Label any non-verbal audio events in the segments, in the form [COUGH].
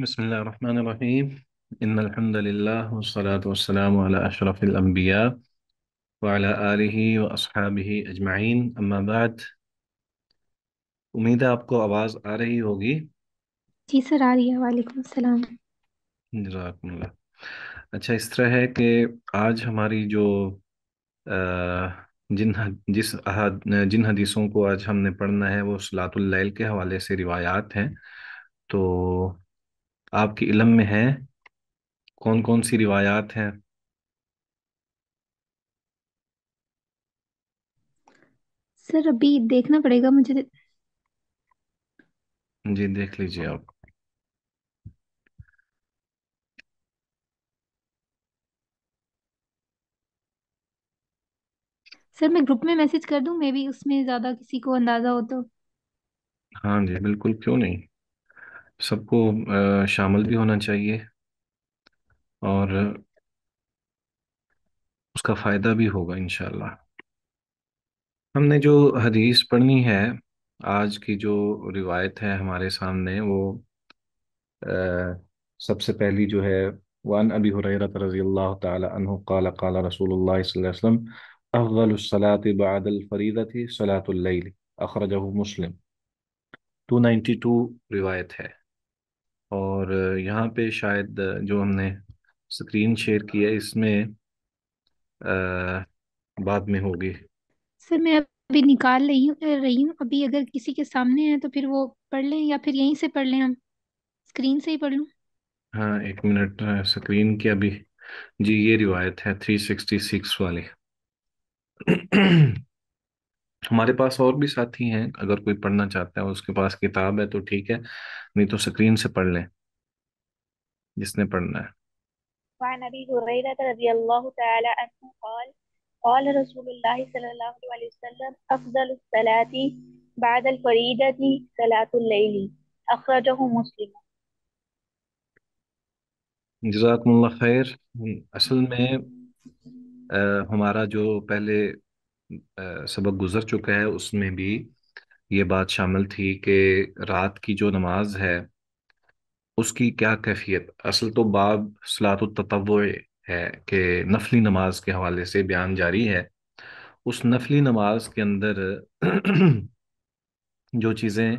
بسم الله الرحمن الرحيم إن الحمد لله والصلاة والسلام على أشرف الأنبياء वला वसहाबिही अजमाइन अम्मा बाद उम्मीद है आपको आवाज़ आ रही होगी जी सर आ रही है वालेकुम सलाम जजाकल्ला अच्छा इस तरह है कि आज हमारी जो जिन जिस अहद जिन हदीसों को आज हमने पढ़ना है वो सलातुल्लैल के हवाले से रिवायात हैं तो आपके इलम में है कौन कौन सी रिवायात हैं सर अभी देखना पड़ेगा मुझे जी देख लीजिए आप सर मैं ग्रुप में मैसेज कर दूं मे भी उसमें ज्यादा किसी को अंदाजा हो तो हाँ जी बिल्कुल क्यों नहीं सबको शामिल भी होना चाहिए और उसका फ़ायदा भी होगा इंशाल्लाह हमने जो हदीस पढ़नी है आज की जो रिवायत है हमारे सामने वो आ, सबसे पहली जो है वन अबी हुरैरा रज़ी अल्लाह ताला अन्हु काला काला रसूलुल्लाह सल्लल्लाहु अलैहि वसल्लम अव्वलुस्सलाति बअदल फरीदति सलातुल लैल अखरजहु मुस्लिम 292 रिवायत है और यहाँ पे शायद जो हमने स्क्रीन शेयर किया इसमें आ, बाद में होगी सर मैं अभी निकाल रही हूँ रही हूँ अभी अगर किसी के सामने है तो फिर वो पढ़ लें या फिर यहीं से पढ़ लें हम स्क्रीन से ही पढ़ लूँ हाँ एक मिनट स्क्रीन की अभी जी ये रिवायत है थ्री सिक्सटी सिक्स वाली [CLEARS THROAT] हमारे पास और भी साथी हैं अगर कोई पढ़ना चाहता है उसके पास किताब है तो ठीक है नहीं तो स्क्रीन से पढ़ लें जिसने पढ़ना है وعن أبي هريرة رضي الله تعالى عنه قال قال رسول الله صلى الله عليه وسلم أفضل الصلاة بعد الفريضة صلاة الليل أخرجه مسلم جزاكم الله خير में میں ہمارا جو پہلے सबक गुजर चुका है उसमें भी ये बात शामिल थी कि रात की जो नमाज है उसकी क्या कैफियत असल तो बाब सलात तत्व है कि नफली नमाज के हवाले से बयान जारी है उस नफली नमाज के अंदर [CLEARS THROAT] जो चीज़ें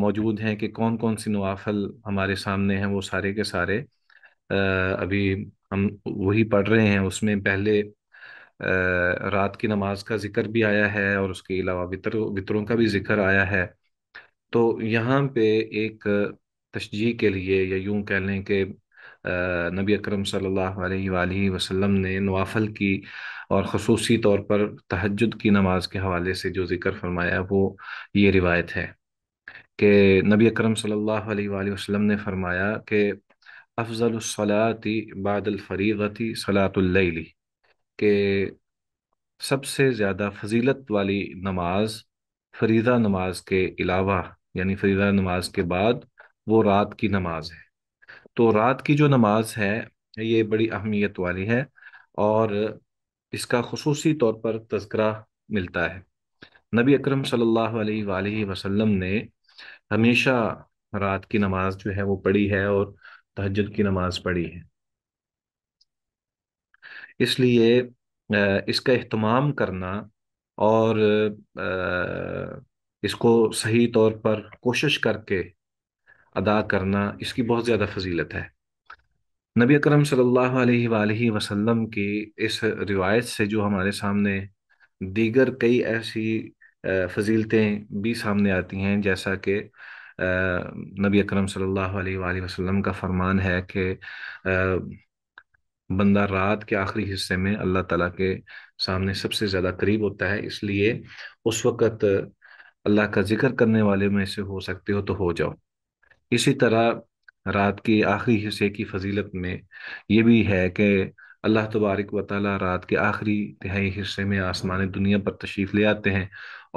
मौजूद हैं कि कौन कौन सी नवाफल हमारे सामने हैं वो सारे के सारे अभी हम वही पढ़ रहे हैं उसमें पहले रात की नमाज का जिक्र भी आया है और उसके अलावा वितर वितरों का भी जिक्र आया है तो यहाँ पे एक तशजी के लिए या यूं कह लें कि नबी अकरम सल्लल्लाहु अलैहि वसल्लम ने नवाफल की और खसूसी तौर पर तहजद की नमाज के हवाले से जो जिक्र फरमाया वो ये रिवायत है कि नबी अकरम सल्लल्लाहु अलैहि वसल्लम ने फरमाया कि बादल फरीगती सलातुल्लैली कि सबसे ज़्यादा फजीलत वाली नमाज फरीदा नमाज के अलावा यानी फरीदा नमाज के बाद वो रात की नमाज है तो रात की जो नमाज है ये बड़ी अहमियत वाली है और इसका खसूस तौर पर तस्करा मिलता है नबी अक्रम सल्लल्लाहु अलैहि ने हमेशा रात की नमाज जो है वो पढ़ी है और तहजद की नमाज पढ़ी है इसलिए इसका अहतमाम करना और इसको सही तौर पर कोशिश करके अदा करना इसकी बहुत ज़्यादा फजीलत है नबी अकरम सल्लल्लाहु अलैहि वसल्लम की इस रिवायत से जो हमारे सामने दीगर कई ऐसी फजीलतें भी सामने आती हैं जैसा कि नबी अकरम सल्लल्लाहु अलैहि वसल्लम का फरमान है कि बंदा रात के आखिरी हिस्से में अल्लाह ताला के सामने सबसे ज़्यादा करीब होता है इसलिए उस वक़्त अल्लाह का जिक्र करने वाले में से हो सकते हो तो हो जाओ इसी तरह रात के आखिरी हिस्से की फजीलत में ये भी है कि अल्लाह तबारक व ताली रात के आखिरी तिहाई हिस्से में आसमान दुनिया पर तशरीफ़ ले आते हैं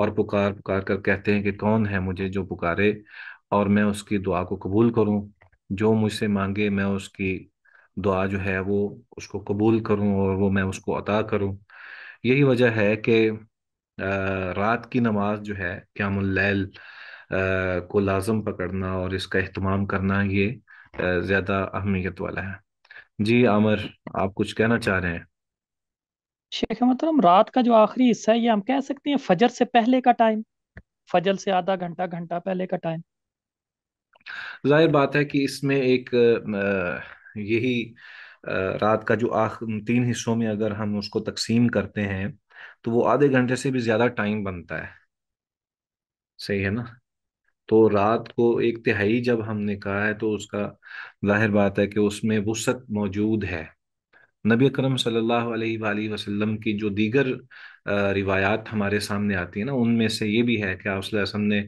और पुकार पुकार कर कहते हैं कि कौन है मुझे जो पुकारे और मैं उसकी दुआ को कबूल करूँ जो मुझसे मांगे मैं उसकी दुआ जो है वो उसको कबूल करूं और वो मैं उसको अता करूं यही वजह है कि रात की नमाज जो है क्यामुल्लैल को लाजम पकड़ना और इसका अहतमाम करना ये ज़्यादा अहमियत वाला है जी आमर आप कुछ कहना चाह रहे हैं शेख मतलब रात का जो आखिरी हिस्सा है ये हम कह सकते हैं फजर से पहले का टाइम फजर से आधा घंटा घंटा पहले का टाइम जाहिर बात है कि इसमें एक यही रात का जो आख तीन हिस्सों में अगर हम उसको तकसीम करते हैं तो वो आधे घंटे से भी ज़्यादा टाइम बनता है सही है ना तो रात को एक तिहाई जब हमने कहा है तो उसका जाहिर बात है कि उसमें वसत मौजूद है नबी अकरम सल्लल्लाहु अलैहि वसल्लम की जो दीगर रिवायात हमारे सामने आती है ना उनमें से ये भी है कि आप ने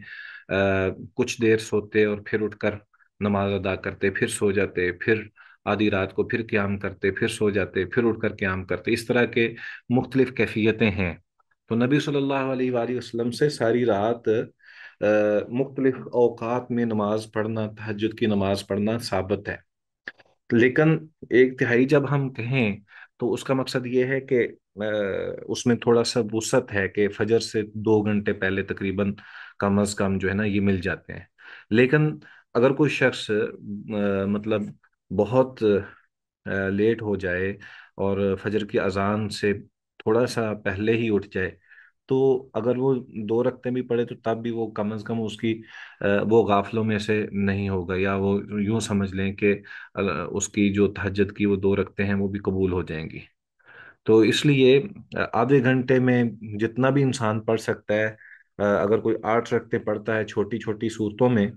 कुछ देर सोते और फिर उठकर नमाज अदा करते फिर सो जाते फिर आधी रात को फिर क्याम करते फिर सो जाते फिर उठ कर क्याम करते इस तरह के मुख्तलिफ कैफियतें हैं तो नबी सल्लल्लाहु अलैहि वसल्लम से सारी रात मुख्तलिफ अवकात में नमाज पढ़ना तहजद की नमाज पढ़ना साबित है लेकिन एक तिहाई जब हम कहें तो उसका मकसद ये है कि उसमें थोड़ा सा वसत है कि फजर से दो घंटे पहले तकरीबन कम अज कम जो है ना ये मिल जाते हैं लेकिन अगर कोई शख्स मतलब बहुत लेट हो जाए और फजर की अजान से थोड़ा सा पहले ही उठ जाए तो अगर वो दो रखते भी पड़े तो तब भी वो कम अज़ कम उसकी वो गाफलों में से नहीं होगा या वो यूँ समझ लें कि उसकी जो तहजद की वो दो रखते हैं वो भी कबूल हो जाएंगी तो इसलिए आधे घंटे में जितना भी इंसान पढ़ सकता है अगर कोई आठ रखते पढ़ता है छोटी छोटी सूरतों में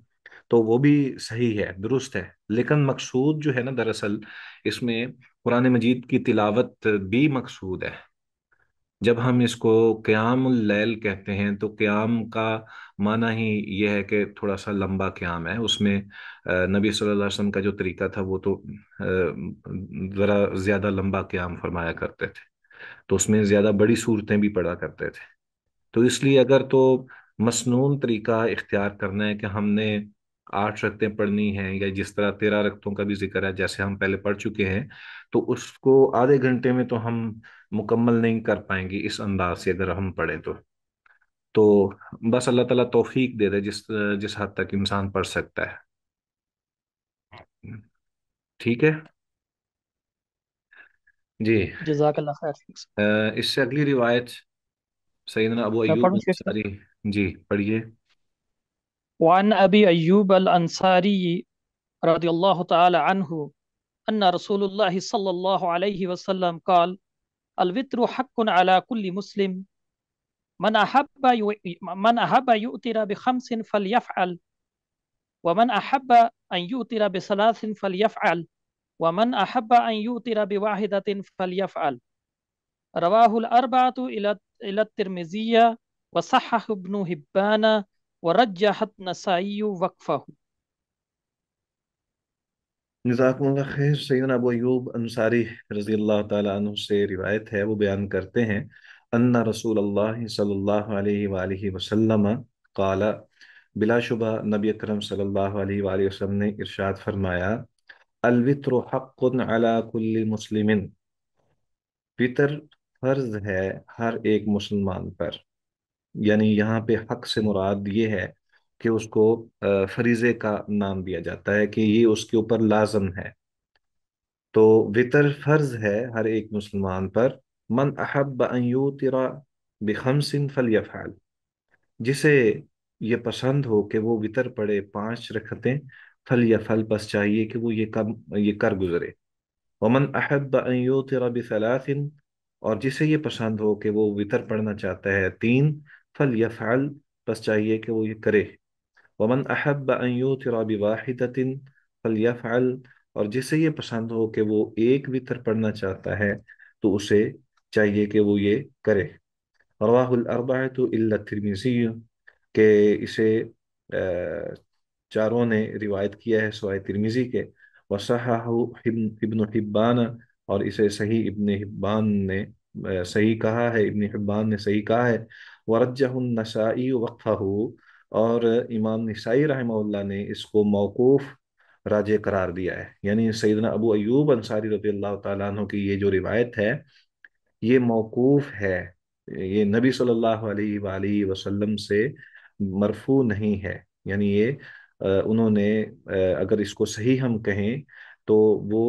तो वो भी सही है दुरुस्त है लेकिन मकसूद जो है ना दरअसल इसमें कुरान मजीद की तिलावत भी मकसूद है जब हम इसको क़्याम लैल कहते हैं तो क़्याम का माना ही ये है कि थोड़ा सा लंबा क़्याम है उसमें नबी सल्लल्लाहु अलैहि वसल्लम का जो तरीका था वो तो ज़रा ज़्यादा लंबा क़्याम फरमाया करते थे तो उसमें ज़्यादा बड़ी सूरतें भी पढ़ा करते थे तो इसलिए अगर तो मसनून तरीका इख्तियार करना है कि हमने आठ रक्तें पढ़नी है या जिस तरह तेरह रक्तों का भी जिक्र है जैसे हम पहले पढ़ चुके हैं तो उसको आधे घंटे में तो हम मुकम्मल नहीं कर पाएंगे इस अंदाज से अगर हम पढ़ें तो तो बस अल्लाह ताला तौफीक दे दे जिस जिस हद तक इंसान पढ़ सकता है ठीक है जी जजाकल्ला खैर इससे अगली रिवायत सैदना अबू अय्यूब अंसारी जी पढ़िए وعن أبي أيوب الأنصاري رضي الله تعالى عنه أن رسول الله صلى الله عليه وسلم قال الوتر حق على كل مسلم من أحب من أحب يؤتر بخمس فليفعل ومن أحب أن يؤتر بثلاث فليفعل ومن أحب أن يؤتر بواحدة فليفعل رواه الأربعة إلى الترمذي وصحح ابن هبان वरजहत नसाई वक्फ़ा जजाकमल्ला सैदन अबू अयूब अंसारी रजी अल्लाह तु से रिवायत है वो बयान करते हैं अन्ना रसूल अल्लाह सल्लल्लाहु अलैहि वसल्लम काला बिलाशुबा नबी अकरम सल्लल्लाहु अलैहि वसल्लम ने इरशाद फरमाया अलवित्र हक़ुन अला कुल्ली मुस्लिमिन फितर फर्ज है हर एक मुसलमान पर यानी यहाँ पे हक से मुराद ये है कि उसको फरीज़े का नाम दिया जाता है कि ये उसके ऊपर लाजम है तो वितर फर्ज है हर एक मुसलमान पर मन अहब तिरा बेखमसिन फल यफ़ाल जिसे ये पसंद हो कि वो वितर पड़े पांच रखते फल या फल बस चाहिए कि वो ये कम ये कर गुजरे वमन अहब तिरा बिसलासिन और जिसे ये पसंद हो कि वो वितर पढ़ना चाहता है तीन फल यफ़ल बस चाहिए कि वो ये करे वमन अहब तराबी वाहिदिन फल यफ़ल और जिसे ये पसंद हो कि वो एक वितर पढ़ना चाहता है तो उसे चाहिए कि वो ये करे रवाहुल अरबा तो इल्लतरमिज़ी के इसे चारों ने रिवायत किया है सवाए तिरमिज़ी के वसाह इबन हिब्बान और इसे सही इबन हिब्बान ने सही कहा है इबन हिब्बान ने सही कहा है वरजहन नशाई हो और इमाम नशाई रहमल्ला ने इसको मौकूफ़ राज करार दिया है यानी सैदना अबू अयूब अंसारी रदी अल्लाह तु की ये जो रिवायत है ये मौकूफ़ है ये नबी सल्लल्लाहु अलैहि वसल्लम से मरफू नहीं है यानी ये उन्होंने अगर इसको सही हम कहें तो वो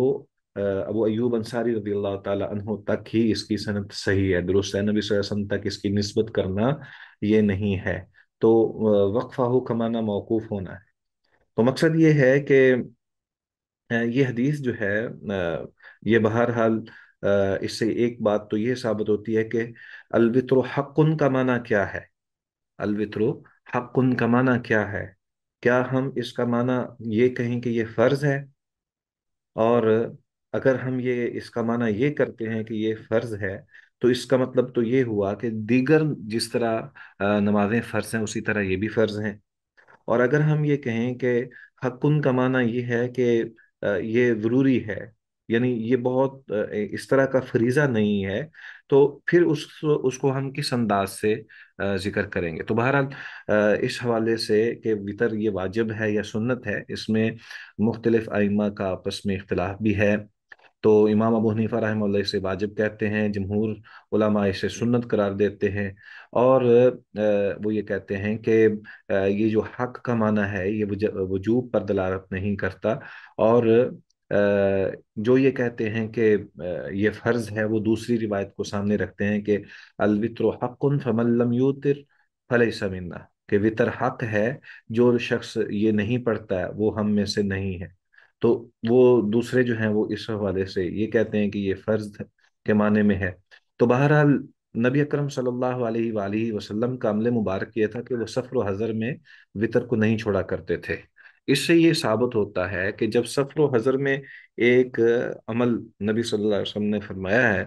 अबू अयूब अंसारी रदी अल्लाह तहो तक ही इसकी सनत सही है दुरुस्त है नबी वसल्लम तक इसकी नस्बत करना ये नहीं है तो वक्फ़ा हो कमाना मौकूफ़ होना है तो मकसद ये है कि ये हदीस जो है ये बहरहाल इससे एक बात तो ये साबित होती है कि अलवित्र हक़ुन का माना क्या है अलवित्र हक़ुन का माना क्या है क्या हम इसका माना ये कहें कि ये फ़र्ज़ है और अगर हम ये इसका माना ये करते हैं कि ये फ़र्ज़ है तो इसका मतलब तो ये हुआ कि दीगर जिस तरह नमाजें फ़र्ज़ हैं उसी तरह ये भी फ़र्ज़ हैं और अगर हम ये कहें कि हकुन का माना ये है कि ये ज़रूरी है यानी ये बहुत इस तरह का फरीज़ा नहीं है तो फिर उस उसको हम किस अंदाज से जिक्र करेंगे तो बहरहाल इस हवाले से कि वितर ये वाजिब है या सुन्नत है इसमें मुख्तलिफ़ आइमा का आपस में इख्तलाफ भी है तो इमाम अबू हनीफा रहम इसे वाजिब कहते हैं जमहूर उलमा इसे सुन्नत करार देते हैं और वो ये कहते हैं कि ये जो हक का माना है ये वजूब पर दलालत नहीं करता और जो ये कहते हैं कि ये फ़र्ज़ है वो दूसरी रिवायत को सामने रखते हैं कि अलवित्र हक़ुन फमल्लम यूतिर फलई कि वितर हक है जो शख्स ये नहीं पढ़ता वो हम में से नहीं है तो वो दूसरे जो हैं वो इस हवाले से ये कहते हैं कि ये फ़र्ज के माने में है तो बहरहाल नबी अकरम सल्लल्लाहु अलैहि वसल्लम का अमले मुबारक ये था कि वो सफ़र व हज़र में वितर को नहीं छोड़ा करते थे इससे ये साबित होता है कि जब सफ़र व हज़र में एक अमल नबी सल्लल्लाहु वसल्लम ने फरमाया है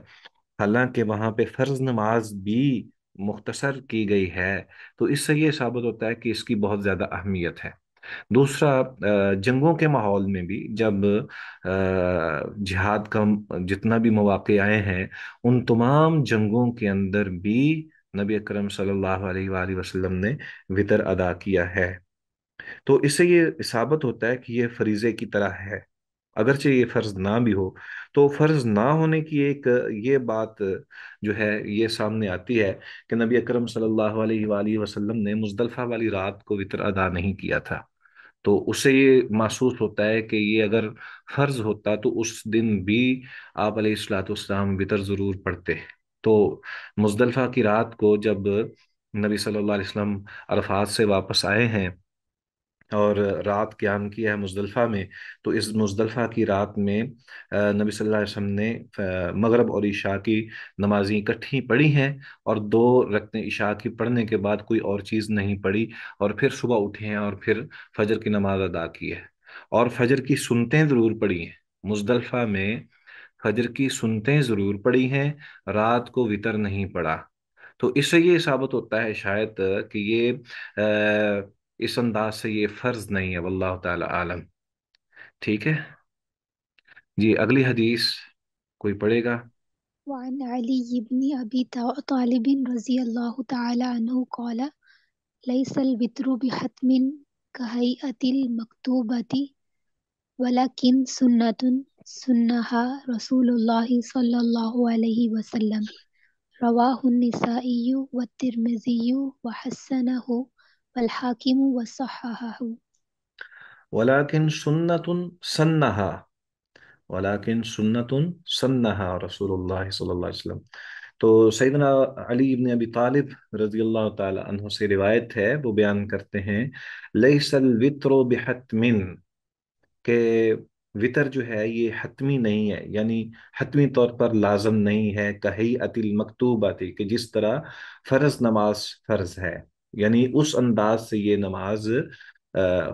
हालांकि वहाँ पे फ़र्ज नमाज भी मुख्तसर की गई है तो इससे ये साबित होता है कि इसकी बहुत ज़्यादा अहमियत है दूसरा जंगों के माहौल में भी जब जिहाद का जितना भी मौके आए हैं उन तमाम जंगों के अंदर भी नबी अकरम सल्लल्लाहु अलैहि वसल्लम ने वितर अदा किया है तो इससे ये साबित होता है कि ये फरीज़े की तरह है अगरचे ये फ़र्ज़ ना भी हो तो फ़र्ज़ ना होने की एक ये बात जो है ये सामने आती है कि नबी अकरम सल्लल्लाहु अलैहि वसल्लम ने मुजदलफ़ा वाली रात को वितर अदा नहीं किया था तो उसे ये महसूस होता है कि ये अगर फ़र्ज़ होता तो उस दिन भी आप सलाम वितर ज़रूर पढ़ते तो मुजदलफ़ा की रात को जब नबी सल्लल्लाहु अलैहि वसल्लम अरफात से वापस आए हैं और रात क्याम किया है मुजदलफ़ा में तो इस मुजदलफ़ा की रात में नबी सल्लल्लाहु अलैहि वसल्लम ने मगरब और ईशा की नमाज़ें इकट्ठी पढ़ी हैं और दो रकतें ईशा की पढ़ने के बाद कोई और चीज़ नहीं पढ़ी और फिर सुबह उठे हैं और फिर फजर की नमाज अदा की है और फजर की सुनतें ज़रूर पढ़ी हैं मुजदलफ़ा में फजर की सुनतें ज़रूर पढ़ी हैं रात को वितर नहीं पढ़ा तो इससे ये साबित होता है शायद कि ये इस अंदाज से ये फ़र्ज नहीं है वल्लाह ताला आलम ठीक है जी अगली हदीस कोई पढ़ेगा وعن علي بن أبي طالب رضي الله تعالى عنه قال ليس الوتر بحتم كهيئة المكتوبة ولكن سنة سنها رسول الله صلى الله عليه وسلم رواه النسائي والترمذي وحسنه والحاكم وصححه ولكن سنة سنها वलाकिन सुन्नतुन الله रसूलुल्लाह सल्लल्लाहु अलैहि वसल्लम तो सैदना अली इब्न अबी तालिब रजी अल्लाह तह से रिवायत है वो बयान करते हैं लईसल वित्रो बेहतमिन के वितर जो है ये हतमी नहीं है यानी हतमी तौर पर लाजम नहीं है कही अतिल मकतूबाती कि जिस तरह फ़र्ज़ नमाज फ़र्ज़ है यानी उस अंदाज से ये नमाज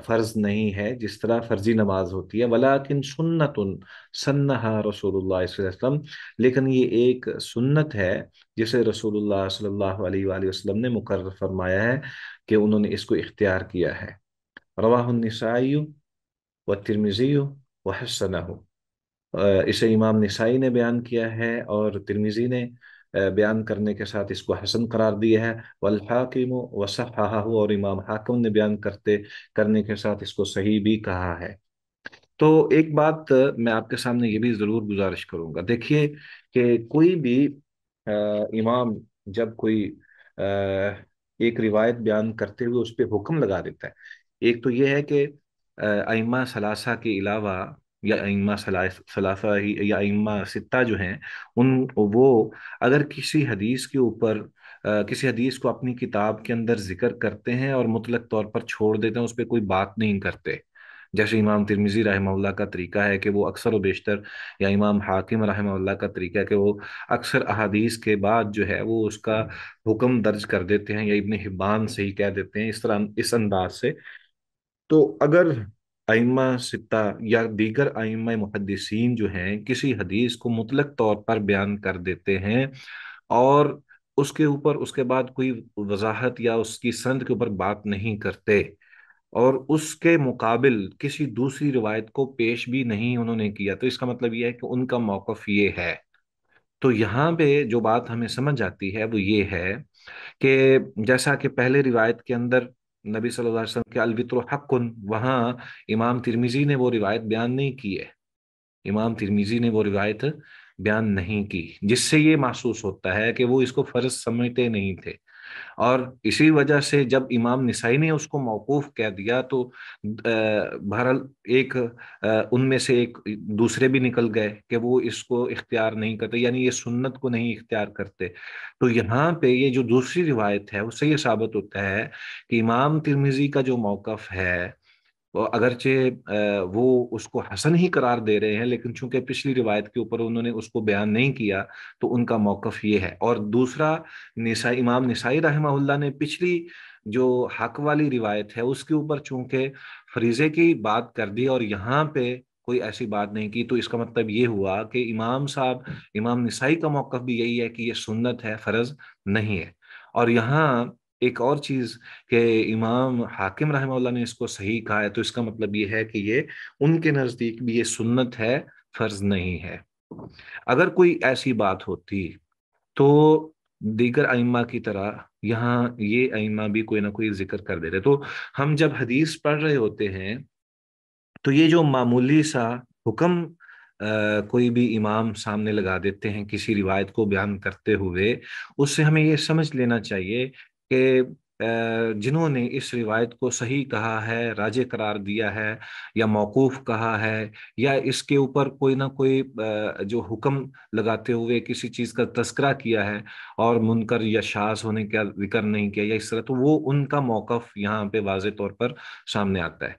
फ़र्ज नहीं है जिस तरह फ़र्जी नमाज होती है वलाकिन सुन्नतुन सन्नहा रसोलम लेकिन ये एक सुन्नत है जिसे रसूलुल्लाह ने मुकर फरमाया है कि उन्होंने इसको इख्तियार किया है रवासाई व तिरमिज़ी व हो इसे इमाम नसाई ने बयान किया है और तिरमिज़ी ने बयान करने के साथ इसको हसन करार दिया है वल्हाकिम वसहा और इमाम हाकम ने बयान करते करने के साथ इसको सही भी कहा है तो एक बात मैं आपके सामने ये भी ज़रूर गुजारिश करूँगा देखिए कि कोई भी आ, इमाम जब कोई आ, एक रिवायत बयान करते हुए उस पर हुक्म लगा देता है एक तो ये है कि अमा सलासा के अलावा या इमा सलासा या इमा सित्ता जो हैं उन वो अगर किसी हदीस के ऊपर किसी हदीस को अपनी किताब के अंदर जिक्र करते हैं और मुतलक तौर पर छोड़ देते हैं उस पर कोई बात नहीं करते जैसे इमाम तिरमिज़ी रहमल्ला का तरीका है कि वो अक्सर वेशतर या इमाम हाकिम रहमल्ला का तरीका है कि वो अक्सर अदीस के बाद जो है वो उसका हुक्म दर्ज कर देते हैं या इबन हिब्बान से ही कह देते हैं इस तरह इस अंदाज से तो अगर आइमा सिता या दीगर आइमा मुहदसिन जो हैं किसी हदीस को मुतलक तौर पर बयान कर देते हैं और उसके ऊपर उसके बाद कोई वजाहत या उसकी संद के ऊपर बात नहीं करते और उसके मुकाबल किसी दूसरी रिवायत को पेश भी नहीं उन्होंने किया तो इसका मतलब यह है कि उनका मौकफ ये है तो यहाँ पे जो बात हमें समझ आती है वो ये है कि जैसा कि पहले रिवायत के अंदर नबी सल्लल्लाहु अलैहि वसल्लम के अलवित्र हक़ुन वहाँ इमाम तिरमिज़ी ने वो रिवायत बयान नहीं की है इमाम तिरमिज़ी ने वो रिवायत बयान नहीं की जिससे ये महसूस होता है कि वो इसको फ़र्ज समझते नहीं थे और इसी वजह से जब इमाम निसाई ने उसको मौकूफ कह दिया तो बहरहाल एक उनमें से एक दूसरे भी निकल गए कि वो इसको इख्तियार नहीं करते यानी ये सुन्नत को नहीं इख्तियार करते तो यहाँ पे ये जो दूसरी रिवायत है उससे ये साबित होता है कि इमाम तिरमिजी का जो मौकफ है अगरचे वो उसको हसन ही करार दे रहे हैं लेकिन चूंकि पिछली रिवायत के ऊपर उन्होंने उसको बयान नहीं किया तो उनका मौकफ ये है और दूसरा निसा इमाम निसाई रहमा ने पिछली जो हक वाली रिवायत है उसके ऊपर चूंकि फरीजे की बात कर दी और यहाँ पे कोई ऐसी बात नहीं की तो इसका मतलब ये हुआ कि इमाम साहब इमाम निसाई का मौकफ भी यही है कि ये सुन्नत है फर्ज नहीं है और यहाँ एक और चीज के इमाम हाकिम रहम ने इसको सही कहा है तो इसका मतलब ये है कि ये उनके नजदीक भी ये सुन्नत है फर्ज नहीं है अगर कोई ऐसी बात होती तो दीगर आइमा की तरह यहाँ ये आइमा भी कोई ना कोई जिक्र कर देते तो हम जब हदीस पढ़ रहे होते हैं तो ये जो मामूली सा हुक्म कोई भी इमाम सामने लगा देते हैं किसी रिवायत को बयान करते हुए उससे हमें ये समझ लेना चाहिए कि जिन्होंने इस रिवायत को सही कहा है राजे करार दिया है या मौकूफ़ कहा है या इसके ऊपर कोई ना कोई जो हुक्म लगाते हुए किसी चीज़ का तस्करा किया है और मुनकर या शास होने का जिक्र नहीं किया या इस तरह तो वो उनका मौकफ यहाँ पे वाज तौर पर सामने आता है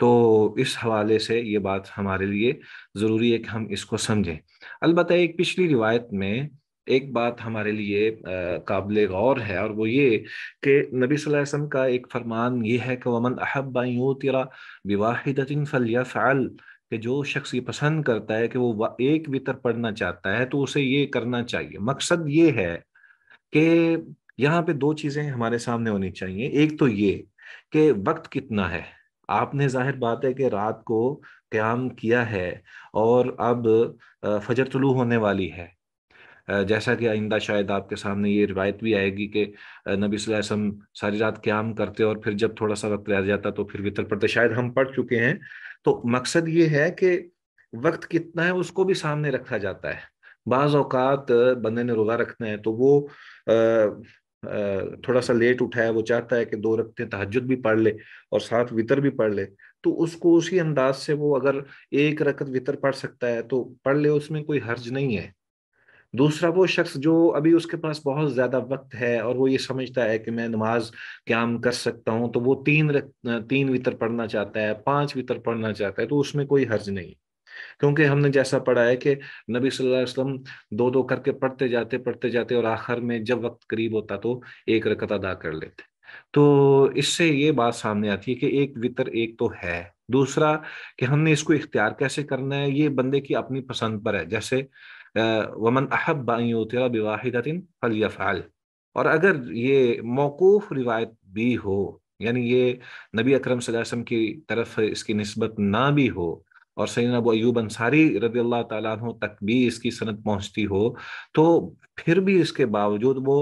तो इस हवाले से ये बात हमारे लिए ज़रूरी है कि हम इसको समझें अलबत् एक पिछली रिवायत में एक बात हमारे लिए काबिल गौर है और वो ये कि नबी वसल्लम का एक फरमान ये है कि वमन अहब यूँ तेरा विवाहिदिन फलिया कि जो शख्स ये पसंद करता है कि वो एक वितर पढ़ना चाहता है तो उसे ये करना चाहिए मकसद ये है कि यहाँ पे दो चीज़ें हमारे सामने होनी चाहिए एक तो ये कि वक्त कितना है आपने जाहिर बात है कि रात को क्याम किया है और अब फजर तुलू होने वाली है जैसा कि आइंदा शायद आपके सामने ये रिवायत भी आएगी कि नबी वसम सारी रात क्याम करते और फिर जब थोड़ा सा वक्त रह जाता तो फिर वितर पढ़ते शायद हम पढ़ चुके हैं तो मकसद ये है कि वक्त कितना है उसको भी सामने रखा जाता है बाज़ अवकात बंदे ने रोज़ा रखना है तो वो आ, थोड़ा सा लेट उठा है वो चाहता है कि दो रखते तहजद भी पढ़ ले और साथ वितर भी पढ़ ले तो उसको उसी अंदाज से वो अगर एक रकत वितर पढ़ सकता है तो पढ़ ले उसमें कोई हर्ज नहीं है दूसरा वो शख्स जो अभी उसके पास बहुत ज़्यादा वक्त है और वो ये समझता है कि मैं नमाज क्याम कर सकता हूँ तो वो तीन तीन वितर पढ़ना चाहता है पांच वितर पढ़ना चाहता है तो उसमें कोई हर्ज नहीं क्योंकि हमने जैसा पढ़ा है कि नबी सल्लल्लाहु अलैहि वसल्लम दो दो करके पढ़ते जाते पढ़ते जाते और आखिर में जब वक्त करीब होता तो एक रकत अदा कर लेते तो इससे ये बात सामने आती है कि एक वितर एक तो है दूसरा कि हमने इसको इख्तियार कैसे करना है ये बंदे की अपनी पसंद पर है जैसे वमन अहब यूतर बवाहिदतिन फल और अगर ये मौकूफ़ रिवायत भी हो यानी ये नबी अकरम वसल्लम की तरफ इसकी नस्बत ना भी हो और सैन अबू अयूब अंसारी रदी अल्लाह तु तक भी इसकी सनत पहुंचती हो तो फिर भी इसके बावजूद वो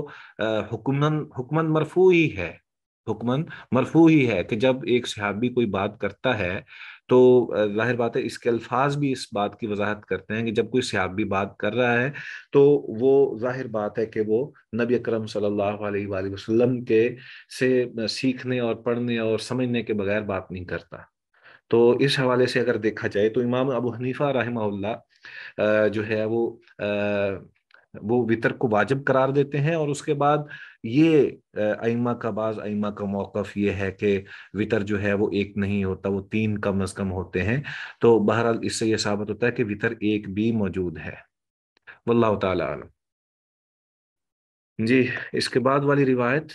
हुक्मन हुक्मन मरफू ही है हुक्मन मरफू ही है कि जब एक सहाबी कोई बात करता है तो जाहिर बात है इसके अल्फाज भी इस बात की वजाहत करते हैं कि जब कोई भी बात कर रहा है तो वो जाहिर बात है कि वो नबी अक्रम सल्लाम के से सीखने और पढ़ने और समझने के बगैर बात नहीं करता तो इस हवाले से अगर देखा जाए तो इमाम अबू हनीफा रही जो है वो वो वितर को वाजिब करार देते हैं और उसके बाद ये आइमा का बाज आइमा का मौकफ ये है कि वितर जो है वो एक नहीं होता वो तीन कम अज कम होते हैं तो बहरहाल इससे यह साबित होता है कि वितर एक भी मौजूद है वल्लाह तम जी इसके बाद वाली रिवायत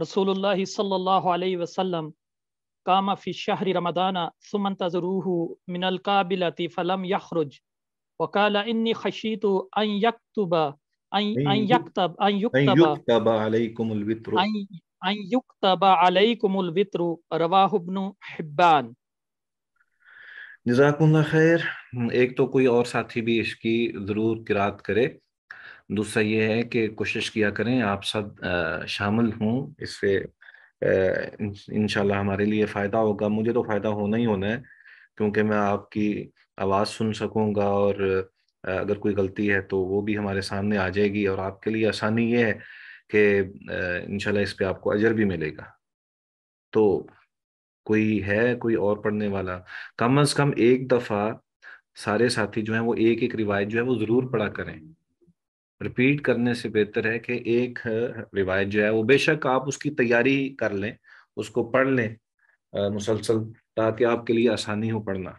रसूलुल्लाह सल्लल्लाहु अलैहि वसल्लम कामा फी शहर रमदाना सुमन तजरूह मिनल काबिलती फलम यखरुज वकाल इन्नी खशीतु ان يكتب ان يكتب अन युक्तबा अलैकुमुल वित्र अन युक्तबा अलैकुमुल वित्र रवाहु इब्न हिब्बान जजाकुल्ला खैर एक तो कोई और साथी भी इसकी ज़रूर किरात करे दूसरा ये है कि कोशिश किया करें आप सब शामिल हों इससे इन हमारे लिए फ़ायदा होगा मुझे तो फ़ायदा होना ही होना है क्योंकि मैं आपकी आवाज़ सुन सकूंगा और अगर कोई गलती है तो वो भी हमारे सामने आ जाएगी और आपके लिए आसानी ये है कि इनशाला इस पर आपको अजर भी मिलेगा तो कोई है कोई और पढ़ने वाला कम अज़ कम एक दफ़ा सारे साथी जो है वो एक एक रिवायत जो है वो ज़रूर पढ़ा करें रिपीट करने से बेहतर है कि एक रिवायत जो है वो बेशक आप उसकी तैयारी कर लें उसको पढ़ लें मुसलसल ताकि आपके लिए आसानी हो पढ़ना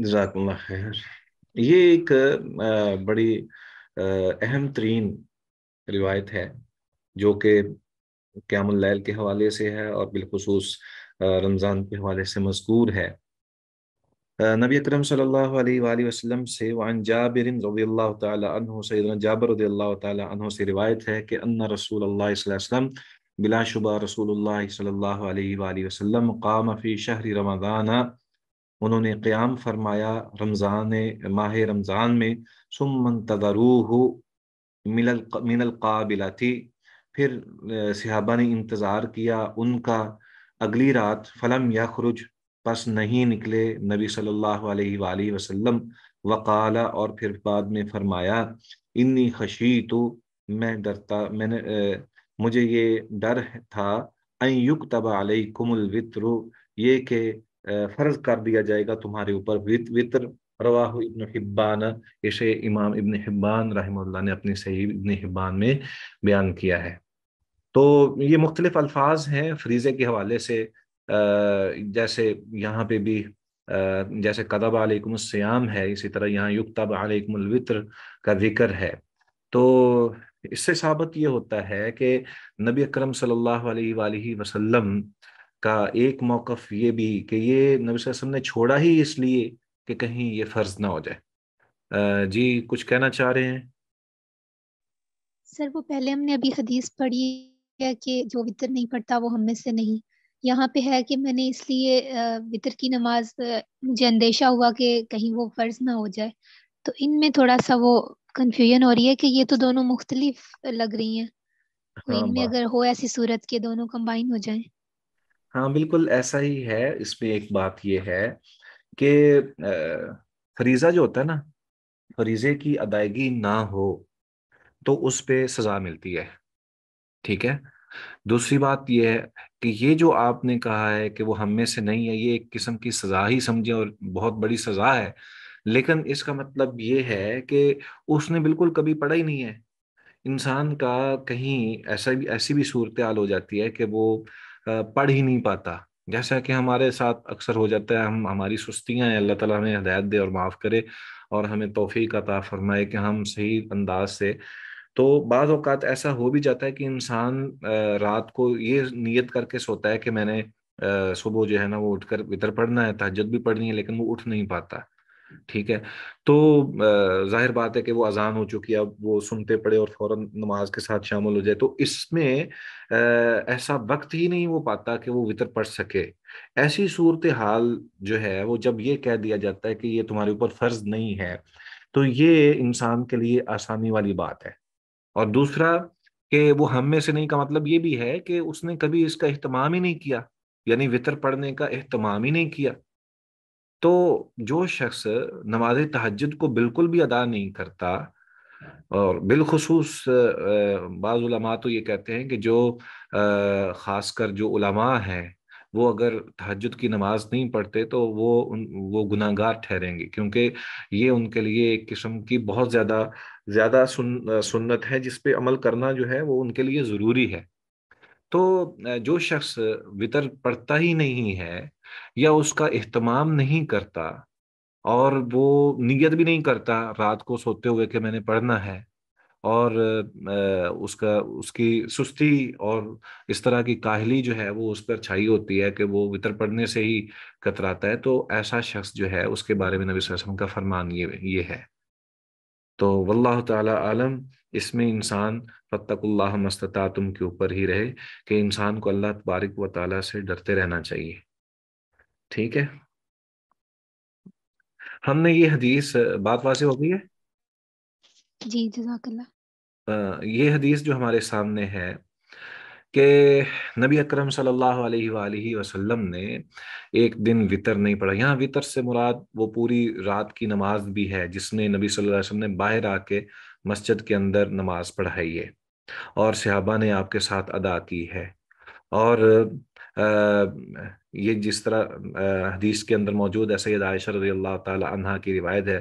जजाकल्ला खैर ये एक बड़ी अहम तरीन रिवायत है जो कि क्यामल के हवाले से है और बिलखसूस रमज़ान के हवाले से मजकूर है नबी अकरम सल्लल्लाहु अलैहि वसल्लम से वन जाबर रबी अल्लाह जाबर रदी से रिवायत है कि अन्ना रसूल वसल्लम बिलाशुबा रसूल सल्लल्लाहु अलैहि वसल्लम कामफ़ी शहर रमदाना उन्होंने क्याम फरमाया रमज़ान माह रमज़ान में सुमन तदरू मिनल मिनल थी फिर सिहाबा ने इंतज़ार किया उनका अगली रात फ़लम यखरुज बस नहीं निकले नबी सल्लल्लाहु अलैहि वसल्लम वकाला और फिर बाद में फरमाया इन्नी खशी तो मैं डरता मैंने आ, मुझे ये डर था अयुक तबा अलकुमल वित्र ये के फर्ज कर दिया जाएगा तुम्हारे ऊपर वितर रवाह इब्न हिब्बान इसे इमाम इब्न हिब्बान रहमल्ला ने अपने सही इब्न हिब्बान में बयान किया है तो ये मुख्तलिफ अल्फाज हैं फरीज़े के हवाले से जैसे यहाँ पे भी जैसे कदब आलकुमस्याम है इसी तरह यहाँ युक्तब आलकुमवित्र का जिक्र है तो इससे साबित ये होता है कि नबी अकरम सल्लल्लाहु अलैहि वसल्लम का एक मौकफ ये भी कि ये नबी वसल्लम ने छोड़ा ही इसलिए कि कहीं ये फ़र्ज ना हो जाए जी कुछ कहना चाह रहे हैं सर वो पहले हमने अभी हदीस पढ़ी है कि जो वितर नहीं पढ़ता वो हमें से नहीं यहाँ पे है कि मैंने इसलिए वितर की नमाज मुझे अंदेशा हुआ कि कहीं वो फ़र्ज ना हो जाए तो इनमें थोड़ा सा वो कंफ्यूजन हो रही है कि ये तो दोनों मुख्तलिफ लग रही हैं तो हाँ, इनमें अगर हो ऐसी सूरत के दोनों कंबाइन हो जाएं हाँ बिल्कुल ऐसा ही है इसमें एक बात ये है कि फरीजा जो होता है ना फरीजे की अदायगी ना हो तो उस पर सज़ा मिलती है ठीक है दूसरी बात यह है कि ये जो आपने कहा है कि वो हम में से नहीं है ये एक किस्म की सज़ा ही समझे और बहुत बड़ी सज़ा है लेकिन इसका मतलब ये है कि उसने बिल्कुल कभी पढ़ा ही नहीं है इंसान का कहीं ऐसा भी ऐसी भी सूरत हाल हो जाती है कि वो पढ़ ही नहीं पाता जैसा कि हमारे साथ अक्सर हो जाता है हम हमारी सुस्तियाँ हैं अल्लाह ताला हमें हदायत दे और माफ़ करे और हमें तोफ़ी का फरमाए कि हम सही अंदाज से तो बाज़ अवत ऐसा हो भी जाता है कि इंसान रात को ये नीयत करके सोता है कि मैंने सुबह जो है ना वो उठकर वितर पढ़ना है तहजद भी पढ़नी है लेकिन वो उठ नहीं पाता ठीक है तो जाहिर बात है कि वो अजान हो चुकी है अब वो सुनते पड़े और फौरन नमाज के साथ शामिल हो जाए तो इसमें ऐसा वक्त ही नहीं हो पाता कि वो वितर पढ़ सके ऐसी सूरत हाल जो है वो जब ये कह दिया जाता है कि ये तुम्हारे ऊपर फर्ज नहीं है तो ये इंसान के लिए आसानी वाली बात है और दूसरा कि वो हम में से नहीं का मतलब ये भी है कि उसने कभी इसका अहतमाम ही नहीं किया यानी वितर पढ़ने का अहतमाम ही नहीं किया तो जो शख्स नमाज तहजद को बिल्कुल भी अदा नहीं करता और बिलखसूस बाज़ तो ये कहते हैं कि जो ख़ासकर जो उलमा हैं वो अगर तहजद की नमाज नहीं पढ़ते तो वो उन वो गुनागार ठहरेंगे क्योंकि ये उनके लिए एक किस्म की बहुत ज़्यादा ज़्यादा सुन सुन्नत है जिसपे अमल करना जो है वो उनके लिए ज़रूरी है तो जो शख्स वितर पढ़ता ही नहीं है या उसका अहतमाम नहीं करता और वो नियत भी नहीं करता रात को सोते हुए कि मैंने पढ़ना है और उसका उसकी सुस्ती और इस तरह की काहली जो है वो उस पर छाई होती है कि वो वितर पढ़ने से ही कतराता है तो ऐसा शख्स जो है उसके बारे में नबी वसम का फरमान ये ये है तो वल्लाह ताला आलम इसमें इंसान फ़तकुल्ला मस्तता तुम के ऊपर ही रहे कि इंसान को अल्लाह तबारक व ताली से डरते रहना चाहिए ठीक है हमने ये हदीस बात वासी हो गई है जी जजाकल्ला ये हदीस जो हमारे सामने है कि नबी अकरम सल्लल्लाहु अलैहि वसल्लम ने एक दिन वितर नहीं पढ़ा यहाँ वितर से मुराद वो पूरी रात की नमाज भी है जिसने नबी सल्लल्लाहु अलैहि वसल्लम ने बाहर आके मस्जिद के अंदर नमाज पढ़ाई है और सिहाबा ने आपके साथ अदा की है और ये जिस तरह हदीस के अंदर मौजूद है सैद आयशा रजी अल्लाह की रिवायत है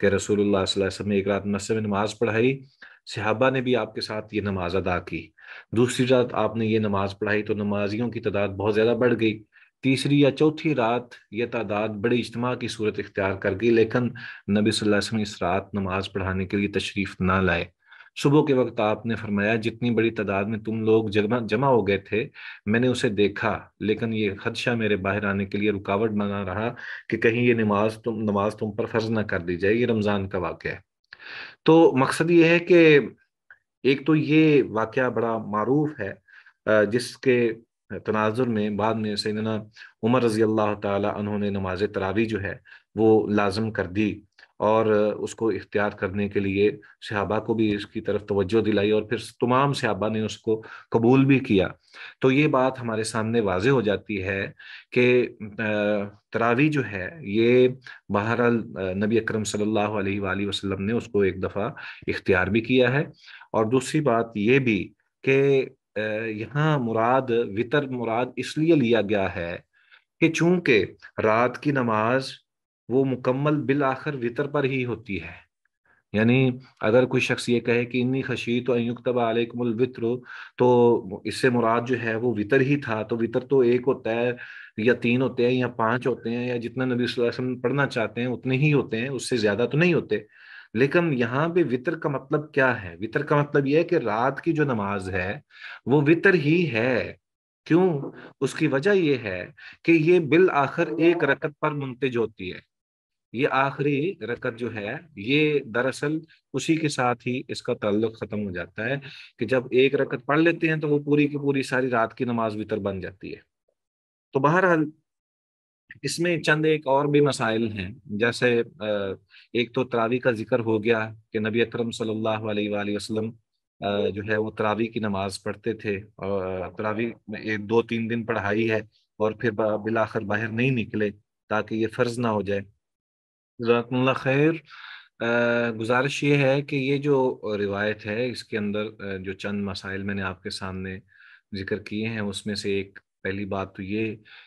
कि रसूलुल्लाह वसल्लम ने एक रात मस्जिद में नमाज पढ़ाई सहाबा ने भी आपके साथ ये नमाज अदा की दूसरी रात आपने ये नमाज पढ़ाई तो नमाजियों की तादाद बहुत ज़्यादा बढ़ गई तीसरी या चौथी रात यह तादाद बड़े इज्तम की सूरत इख्तियार कर गई लेकिन नबी वसल्लम इस रात नमाज पढ़ाने के लिए तशरीफ़ ना लाए सुबह के वक्त आपने फरमाया जितनी बड़ी तादाद में तुम लोग जमा जमा हो गए थे मैंने उसे देखा लेकिन ये खदशा मेरे बाहर आने के लिए रुकावट बना रहा कि कहीं ये नमाज तुम नमाज तुम पर फर्ज ना कर दी जाए ये रमज़ान का वाक़ है तो मकसद ये है कि एक तो ये वाक़ बड़ा मरूफ है जिसके तनाजुर में बाद में सैदना उमर रजी अल्लाह तुमने नमाज तरावी जो है वो लाजम कर दी और उसको इख्तियार करने के लिए सहाबा को भी इसकी तरफ तवज्जो दिलाई और फिर तमाम सहाबा ने उसको कबूल भी किया तो ये बात हमारे सामने वाज हो जाती है कि तरावी जो है ये बहरहाल नबी अक्रम सल्लल्लाहु अलैहि ने उसको एक दफ़ा इख्तियार भी किया है और दूसरी बात ये भी कि यहाँ मुराद वितर मुराद इसलिए लिया गया है कि चूंकि रात की नमाज वो मुकम्मल बिल आखिर वितर पर ही होती है यानी अगर कोई शख्स ये कहे कि इन्नी खशी तो अयुक्तबा आलकमल वितर तो इससे मुराद जो है वो वितर ही था तो वितर तो एक होता है या तीन होते हैं या पांच होते हैं या जितना नबी वसल्लम पढ़ना चाहते हैं उतने ही होते हैं उससे ज़्यादा तो नहीं होते लेकिन यहाँ पे वितर का मतलब क्या है वितर का मतलब यह है कि रात की जो नमाज है वो वितर ही है क्यों उसकी वजह यह है कि ये बिल आखिर एक रकत पर मुंतज होती है ये आखिरी रकत जो है ये दरअसल उसी के साथ ही इसका ताल्लुक खत्म हो जाता है कि जब एक रकत पढ़ लेते हैं तो वो पूरी की पूरी सारी रात की नमाज भीतर बन जाती है तो बहरहाल इसमें चंद एक और भी मसाइल हैं जैसे एक तो तरावी का जिक्र हो गया कि नबी अकरम सल्लल्लाहु अलैहि वसल्लम जो है वो तरावी की नमाज पढ़ते थे और तरावी एक दो तीन दिन पढ़ाई है और फिर बिलाखर बाहर नहीं निकले ताकि ये फर्ज ना हो जाए जजाकल्ला खैर गुजारिश ये है कि ये जो रिवायत है इसके अंदर जो चंद मसाइल मैंने आपके सामने जिक्र किए हैं उसमें से एक पहली बात तो ये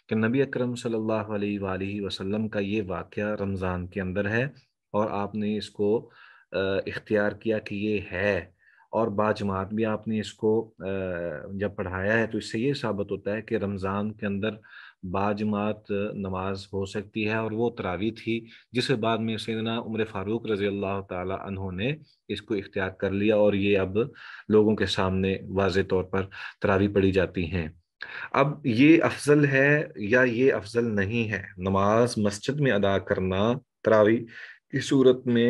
कि नबी अकरम सल्लल्लाहु अलैहि वसल्लम का ये वाक़ रमज़ान के अंदर है और आपने इसको इख्तियार किया कि ये है और बाजमात भी आपने इसको जब पढ़ाया है तो इससे ये साबित होता है कि रमज़ान के अंदर बाजमात नमाज हो सकती है और वो तरावी थी जिसके बाद में सैदना उम्र फ़ारूक रज़ी अल्लाह तहों ने इसको इख्तियार कर लिया और ये अब लोगों के सामने वाज तौर पर तरावी पढ़ी जाती हैं अब ये अफजल है या ये अफजल नहीं है नमाज मस्जिद में अदा करना तरावी की सूरत में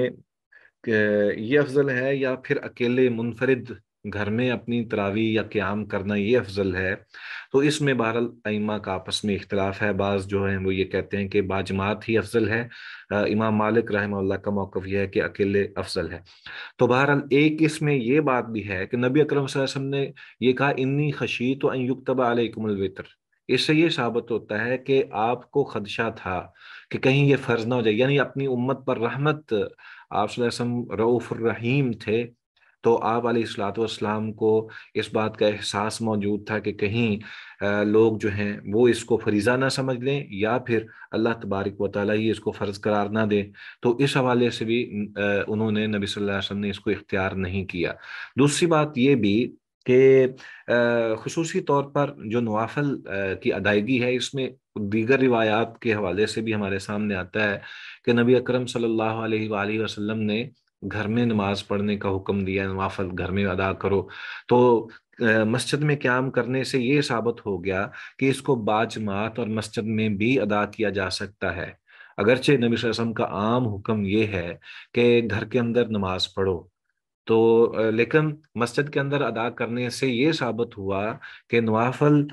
ये अफजल है या फिर अकेले मुनफरद घर में अपनी तरावी या क्याम करना ये अफजल है तो इसमें बहरल अमा का आपस में इख्तलाफ है बाज़ जो है वो ये कहते हैं कि बाजमात ही अफजल है इमाम मालिक रहम का मौक़ यह है कि अकेले अफजल है तो बहरहाल एक इसमें यह बात भी है कि नबी अक्रम ने यह कहा इन्नी खशी तो अयुक्तबा अलकुमलवितर इससे ये साबित होता है कि आपको खदशा था कि कहीं ये फर्ज ना हो जाए यानी अपनी उम्मत पर रहमत आप रऊफ़ रहीम थे तो आप सलाम को इस बात का एहसास मौजूद था कि कहीं लोग जो हैं वो इसको फरीज़ा ना समझ लें या फिर अल्लाह तबारक व ताली ही इसको फ़र्ज़ करार ना दें तो इस हवाले से भी उन्होंने नबी सल अलैहि ने इसको इख्तियार नहीं किया दूसरी बात ये भी कि खसूस तौर पर जो नवाफल की अदायगी है इसमें दीगर रिवायात के हवाले से भी हमारे सामने आता है कि नबी अक्रम सल्ला वसम ने घर में नमाज पढ़ने का हुक्म दिया नवाफल घर में अदा करो तो मस्जिद में क्याम करने से ये साबित हो गया कि इसको बाजमात और मस्जिद में भी अदा किया जा सकता है अगरचे नबी वसम का आम हुक्म ये है कि घर के अंदर नमाज पढ़ो तो लेकिन मस्जिद के अंदर अदा करने से ये साबित हुआ कि नवाफल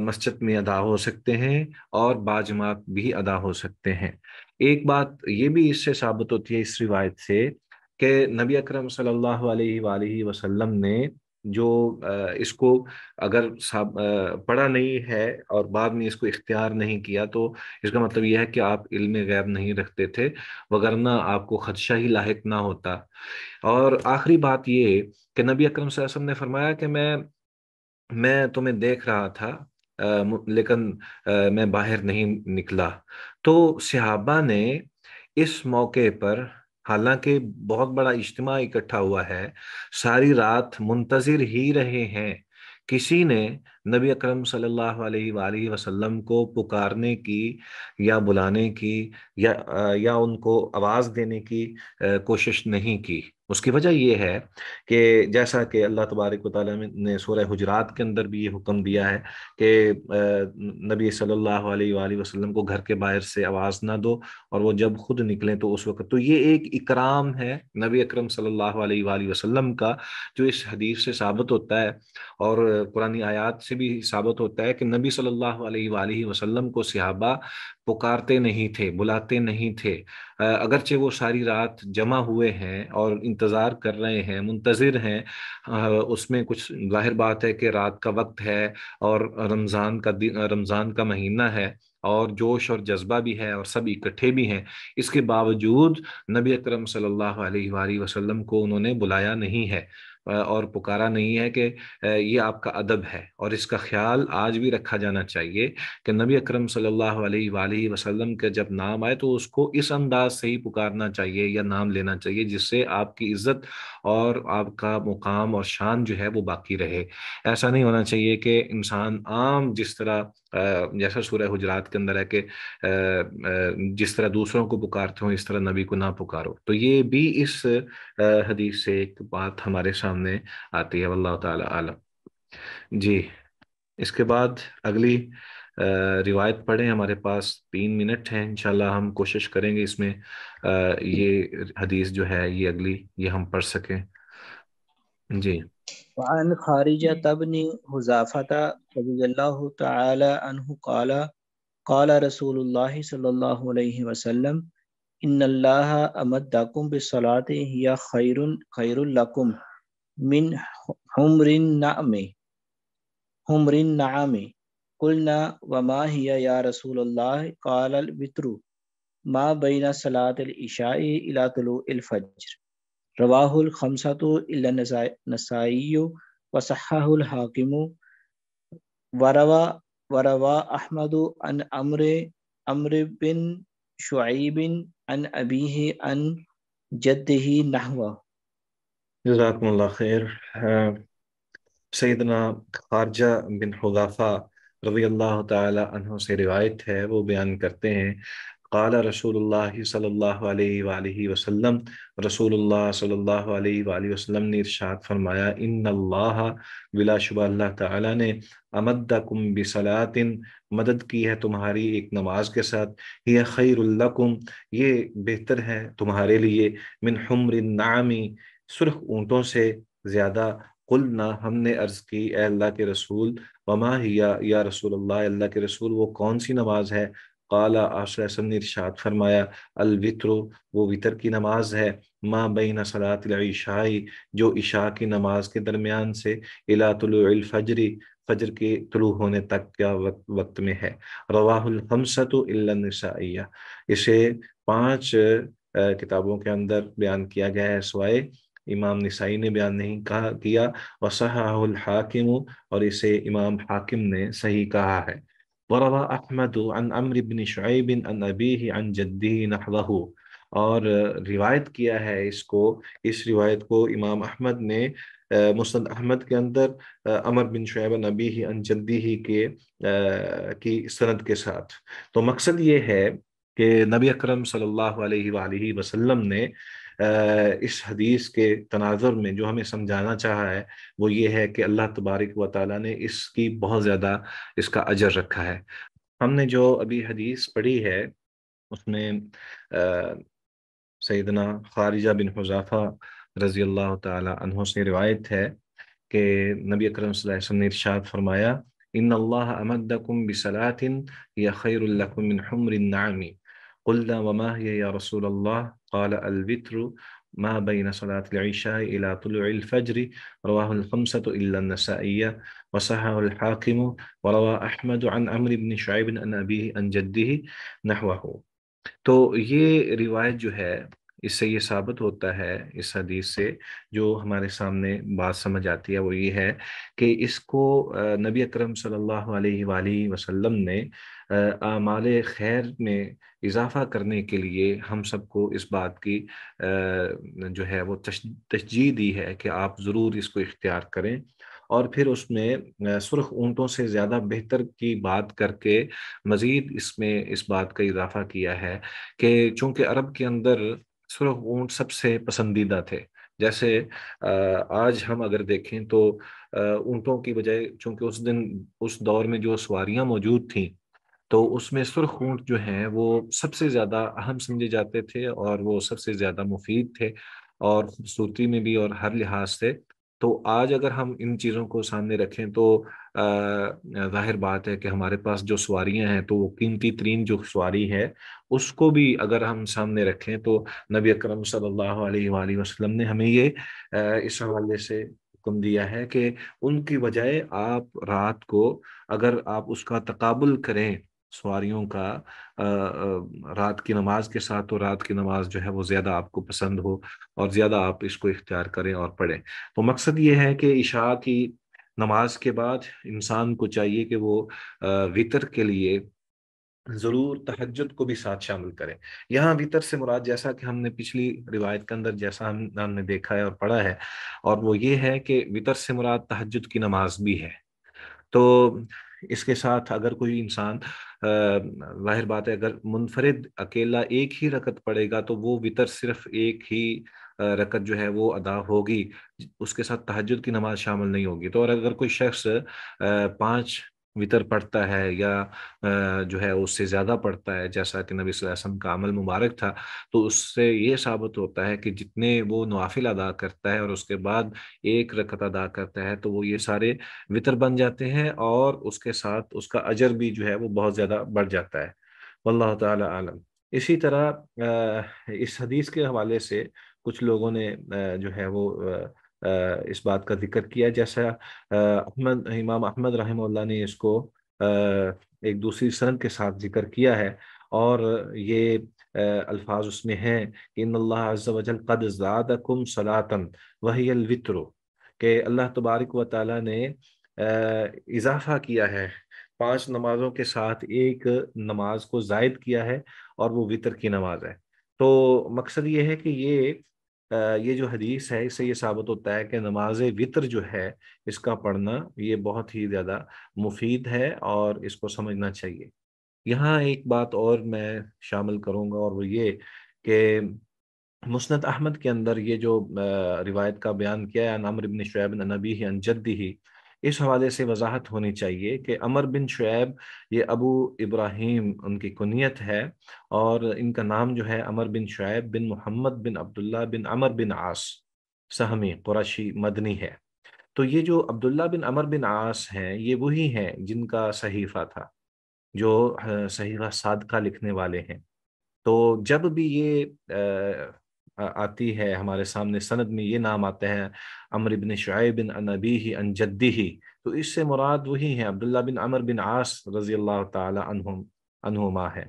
मस्जिद में अदा हो सकते हैं और बाजमात भी अदा हो सकते हैं एक बात ये भी इससे साबित होती है इस रिवायत से कि नबी अकरम सल्लल्लाहु अलैहि वसल्लम ने जो इसको अगर पढ़ा नहीं है और बाद में इसको इख्तियार नहीं किया तो इसका मतलब यह है कि आप इल्म गैब नहीं रखते थे वगरना आपको ख़दशा ही लाक ना होता और आखिरी बात ये कि नबी अकरम वसल्लम ने फरमाया कि मैं मैं तुम्हें देख रहा था लेकिन मैं बाहर नहीं निकला तो सिहाबा ने इस मौके पर हालांकि बहुत बड़ा इज्तम इकट्ठा हुआ है सारी रात मुंतजिर ही रहे हैं किसी ने नबी अकरम सल्लल्लाहु अलैहि वसल्लम को पुकारने की या बुलाने की या या उनको आवाज़ देने की कोशिश नहीं की उसकी वजह यह है कि जैसा कि अल्लाह तबारक ने सूर हजरात के अंदर भी ये हुक्म दिया है कि नबी सल्लल्लाहु अलैहि वसल्लम को घर के बाहर से आवाज़ ना दो और वो जब खुद निकलें तो उस वक्त तो ये एक इकराम है नबी अकरम सल्लल्लाहु अलैहि वसल्लम का जो इस हदीस से साबित होता है और पुरानी आयात से भी साबित होता है कि नबी सल्लल्लाहु अलैहि वसल्लम को सिहाबा पुकारते नहीं थे बुलाते नहीं थे अगरचे वो सारी रात जमा हुए हैं और इंतज़ार कर रहे हैं मुंतज़िर हैं उसमें कुछ जाहिर बात है कि रात का वक्त है और रमज़ान का दिन रमज़ान का महीना है और जोश और जज्बा भी है और सब इकट्ठे भी हैं इसके बावजूद नबी अकरम सल्लल्लाहु अलैहि वसल्लम को उन्होंने बुलाया नहीं है और पुकारा नहीं है कि ये आपका अदब है और इसका ख्याल आज भी रखा जाना चाहिए कि नबी अकरम सल्लल्लाहु अलैहि वसल्लम का जब नाम आए तो उसको इस अंदाज से ही पुकारना चाहिए या नाम लेना चाहिए जिससे आपकी इज्जत और आपका मुकाम और शान जो है वो बाकी रहे ऐसा नहीं होना चाहिए कि इंसान आम जिस तरह जैसा सूर्य हुजरात के अंदर है कि जिस तरह दूसरों को पुकारते हो इस तरह नबी को ना पुकारो तो ये भी इस हदीस से एक बात हमारे सामने आती है अल्लाह ताला आलम जी इसके बाद अगली रिवायत पढ़ें हमारे पास तीन मिनट हैं इंशाल्लाह हम कोशिश करेंगे इसमें ये हदीस जो है ये अगली ये हम पढ़ सकें جی وعن خارجہ بن حذافة رضي الله تعالى عنه قال قال رسول الله صلى الله عليه وسلم إن الله أمدكم بالصلاة هي خير خير لكم من حمر النعم حمر النعم قلنا وما هي يا رسول الله قال الوتر ما بين صلاة العشاء إلى طلوع الفجر रवाहुल खमसतु नसाई वसहाहुल हाकिमु वरवा वरवा अहमदु अन अमर अमर बिन शुबिन अन अबी अन जद ही नहवा जजाकमल्ला खैर सैदना खारजा बिन हुदाफ़ा रजी अल्लाह तह से रिवायत है वो बयान करते हैं काला रसूल सल्लल्लाहु अलैहि वसल्लम रसूल सल्लल्लाहु अलैहि वसल्लम ने इरशाद फरमाया इन अल्लाह बिलाशुबा अल्लाह ताला ने अमदकुम बिसलातिन मदद की है तुम्हारी एक नमाज के साथ यह खैरुल्लकुम ये बेहतर है तुम्हारे लिए मिन हमर नामी सुर्ख ऊँटों से ज़्यादा कुलना हमने अर्ज़ की अल्लाह के रसूल वमा हिया या रसूल अल्लाह अल्लाह के रसूल वो कौन सी नमाज है काला आशरसम ने इर्शाद फरमाया अलवित्रो वो वितर की नमाज है माँ बैन सलातशाही जो इशा की नमाज के दरमियान से इलातुलफजरी फजर के तुलू होने तक क्या वक्त वक्त में है रवाहुल हमसत इसे पांच किताबों के अंदर बयान किया गया है सवाए इमाम निसाई ने बयान नहीं कहा किया वसहाहुल हाकिम और इसे इमाम हाकिम ने सही कहा है वरवा अहमद अमर बिन शुब अन अबी अन जद्दी नहवहू और रिवायत किया है इसको इस रिवायत को इमाम अहमद ने मुसद अहमद के अंदर अमर बिन शुब नबी ही अनजद्दी ही के की सनद के साथ तो मकसद ये है कि नबी अक्रम सल्लल्लाहु अलैहि ने इस हदीस के तनाजर में जो हमें समझाना चाह है वो ये है कि अल्लाह तबारक व ताली ने इसकी बहुत ज़्यादा इसका अजर रखा है हमने जो अभी हदीस पढ़ी है उसमें सैदना खारिजा बिन हजाफ़ा रज़ी अल्लाह तहों से रिवायत है कि नबी अकरम वसल्लम ने इरशाद फरमाया इन अल्लाह अमदकुम बिसलातिन या खैरकुमिन हमरनामी वमा या रसूल अल्लाह قال الوتر ما بين صلاة العشاء إلى طلوع الفجر رواه الخمسة إلا النسائية وصحه الحاكم وروى أحمد عن عمرو بن شعيب أن أبيه أن جده نحوه تو یہ روایت جو ہے इससे ये साबित होता है इस हदीस से जो हमारे सामने बात समझ आती है वो ये है कि इसको नबी अकरम सल्लल्लाहु अलैहि वसल्लम ने आमाल खैर में इजाफा करने के लिए हम सबको इस बात की जो है वो तशजी दी है कि आप ज़रूर इसको इख्तियार करें और फिर उसमें सुर्ख ऊँटों से ज़्यादा बेहतर की बात करके मज़ीद इसमें इस बात का इजाफा किया है कि चूँकि अरब के अंदर सुरख ऊंट सबसे पसंदीदा थे जैसे आज हम अगर देखें तो ऊंटों की बजाय चूंकि उस दिन उस दौर में जो सवारियाँ मौजूद थीं तो उसमें सुरख ऊंट जो हैं वो सबसे ज़्यादा अहम समझे जाते थे और वो सबसे ज़्यादा मुफीद थे और खूबसूरती में भी और हर लिहाज से तो आज अगर हम इन चीज़ों को सामने रखें तो जाहिर बात है कि हमारे पास जो सवारियां हैं तो वो कीमती तरीन जो सवारी है उसको भी अगर हम सामने रखें तो नबी अकरम सल्लल्लाहु अलैहि वसल्लम ने हमें ये इस हवाले से हुक्म दिया है कि उनकी बजाय आप रात को अगर आप उसका तकबुल करें सवारियों का रात की नमाज के साथ तो रात की नमाज जो है वो ज़्यादा आपको पसंद हो और ज़्यादा आप इसको इख्तियार करें और पढ़ें तो मकसद ये है कि इशा की नमाज के बाद इंसान को चाहिए कि वो वितर के लिए ज़रूर तहजद को भी साथ शामिल करें यहाँ वितर से मुराद जैसा कि हमने पिछली रिवायत के अंदर जैसा हम हमने देखा है और पढ़ा है और वो ये है कि वितर से मुराद तहजद की नमाज भी है तो इसके साथ अगर कोई इंसान जाहिर बात है अगर मुनफरद अकेला एक ही रकत पड़ेगा तो वो वितर सिर्फ एक ही रकत जो है वो अदा होगी उसके साथ तहजद की नमाज शामिल नहीं होगी तो और अगर कोई शख्स पाँच वितर पढ़ता है या जो है उससे ज़्यादा पढ़ता है जैसा कि नबी वसल्लम का अमल मुबारक था तो उससे ये साबित होता है कि जितने वो नवाफिल अदा करता है और उसके बाद एक रकत अदा करता है तो वो ये सारे वितर बन जाते हैं और उसके साथ उसका अजर भी जो है वो बहुत ज़्यादा बढ़ जाता है वल्ला तलम इसी तरह इस हदीस के हवाले से कुछ लोगों ने जो है वो इस बात का जिक्र किया जैसा अहमद इमाम अहमद रहमल्ला ने इसको एक दूसरी सनद के साथ जिक्र किया है और ये अल्फाज उसमें हैं कि इनजल अल्लाह सलातन वही अलवित्रो के अल्लाह तबारक व ताली ने इजाफा किया है पांच नमाज़ों के साथ एक नमाज को जायद किया है और वो वितर की नमाज है तो मकसद ये है कि ये ये जो हदीस है इससे ये साबित होता है कि नमाज वितर जो है इसका पढ़ना ये बहुत ही ज़्यादा मुफीद है और इसको समझना चाहिए यहाँ एक बात और मैं शामिल करूँगा और वो ये कि मुस्त अहमद के अंदर ये जो रिवायत का बयान किया है नाम इबन नबी ही अनजदी ही इस हवाले से वजाहत होनी चाहिए कि अमर बिन शुएब ये अबू इब्राहिम उनकी कुनीत है और इनका नाम जो है अमर बिन शुएब बिन मोहम्मद बिन अब्दुल्ला बिन अमर बिन आस सहमी कुरैशी मदनी है तो ये जो अब्दुल्ला बिन अमर बिन आस हैं ये वही हैं जिनका सहीफ़ा था जो सहीफ़ा सादका लिखने वाले हैं तो जब भी ये आती है हमारे सामने सनद में ये नाम आता है अमर बिन शुब बिन अनबी ही जद्दी ही तो इससे मुराद वही है अब्दुल्ला बिन अमर बिन आस रजी अल्लाह तहुमा है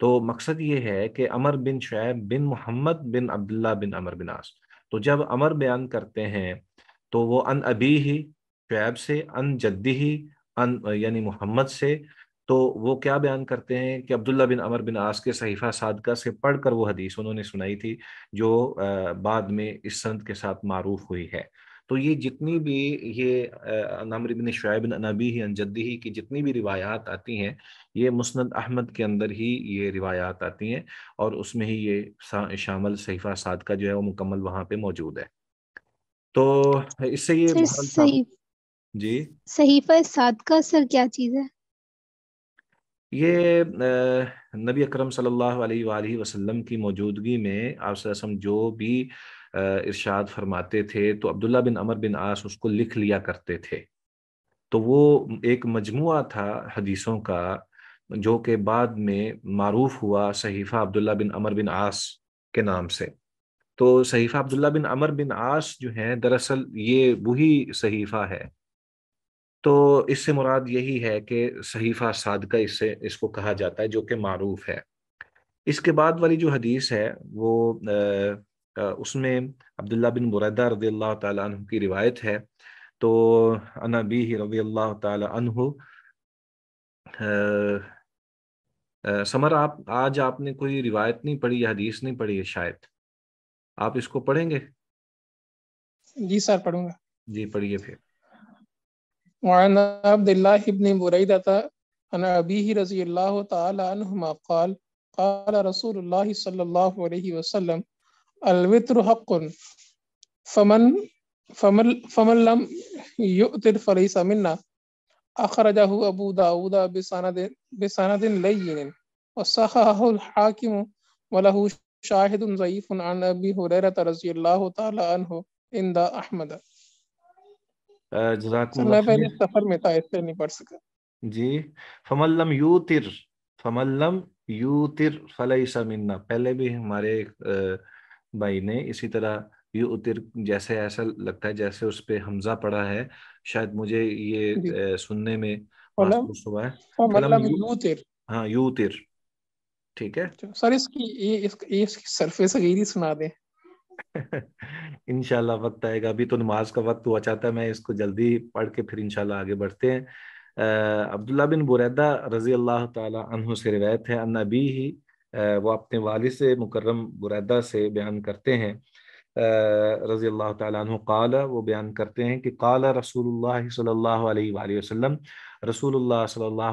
तो मकसद ये है कि अमर बिन शुब बिन मोहम्मद बिन अब्दुल्ला बिन अमर बिन आस तो जब अमर बयान करते हैं तो वो अन अबी ही शुब से अन जद्दी ही अन यानी मोहम्मद से तो वो क्या बयान करते हैं कि अब्दुल्ला बिन अमर बिन आस के सहीफा सादका से पढ़कर वो हदीस उन्होंने सुनाई थी जो बाद में इस संत के साथ मारूफ हुई है तो ये जितनी भी ये नमर बिन शुब नबी ही अनजद्दी ही की जितनी भी रिवायात आती हैं ये मुस्ंद अहमद के अंदर ही ये रिवायात आती हैं और उसमें ही ये शामिल सहीफा सादका जो है वो मुकम्मल वहाँ पे मौजूद है तो इससे ये सही, जी सहीफा सादका सर क्या चीज़ है ये नबी अकरम सल्लल्लाहु अलैहि वसल्लम की मौजूदगी में आप जो भी इरशाद फरमाते थे तो अब्दुल्ला बिन अमर बिन आस उसको लिख लिया करते थे तो वो एक मजमु था हदीसों का जो के बाद में मरूफ हुआ सहीफ़ा अब्दुल्ला बिन अमर बिन आस के नाम से तो सहीफ़ा अब्दुल्ला बिन अमर बिन आस जो हैं दरअसल ये वही सहीफ़ा है तो इससे मुराद यही है कि सहीफ़ा सादका इससे इसको कहा जाता है जो कि मारूफ है इसके बाद वाली जो हदीस है वो आ, आ, उसमें अब्दुल्ला बिन मुरादा रजी अल्लाह तु की रिवायत है तो अनबी रजी अल्लाह तु समर आप आज आपने कोई रिवायत नहीं पढ़ी या हदीस नहीं पढ़ी है शायद आप इसको पढ़ेंगे जी सर पढ़ूंगा जी पढ़िए फिर وعن عبد الله بن بريدة عن أبيه رضي الله تعالى عنهما قال قال رسول الله صلى الله عليه وسلم الوتر حق فمن فمن, فمن لم يؤتر فليس منا أخرجه أبو داود بسند بسند لين وصححه الحاكم وله شاهد ضعيف عن أبي هريرة رضي الله تعالى عنه عند أحمد पहले सफर में था इससे नहीं पढ़ सका जी फमल्लम यूतिर फमल्लम यूतिर फलईसा मिन्ना पहले भी हमारे भाई ने इसी तरह यू उतिर जैसे ऐसा लगता है जैसे उस पर हमजा पड़ा है शायद मुझे ये सुनने में महसूस हुआ है फलम यूतिर हाँ यूतिर ठीक है अच्छा, सर इसकी ये इसकी सरफेस सगीरी सुना दें [LAUGHS] इनशाला वक्त आएगा अभी तो नमाज का वक्त हुआ चाहता है मैं इसको जल्दी पढ़ के फिर इनशाला आगे बढ़ते हैं अब्दुल्ला बिन बुरैदा रजी अल्लाह तह से रिवायत है अनबी ही वो अपने वाल से मुकर्रम बुरैदा से बयान करते हैं रजी अल्लाह तला वो बयान करते हैं कि काल रसूल वसम रसूल सल्ला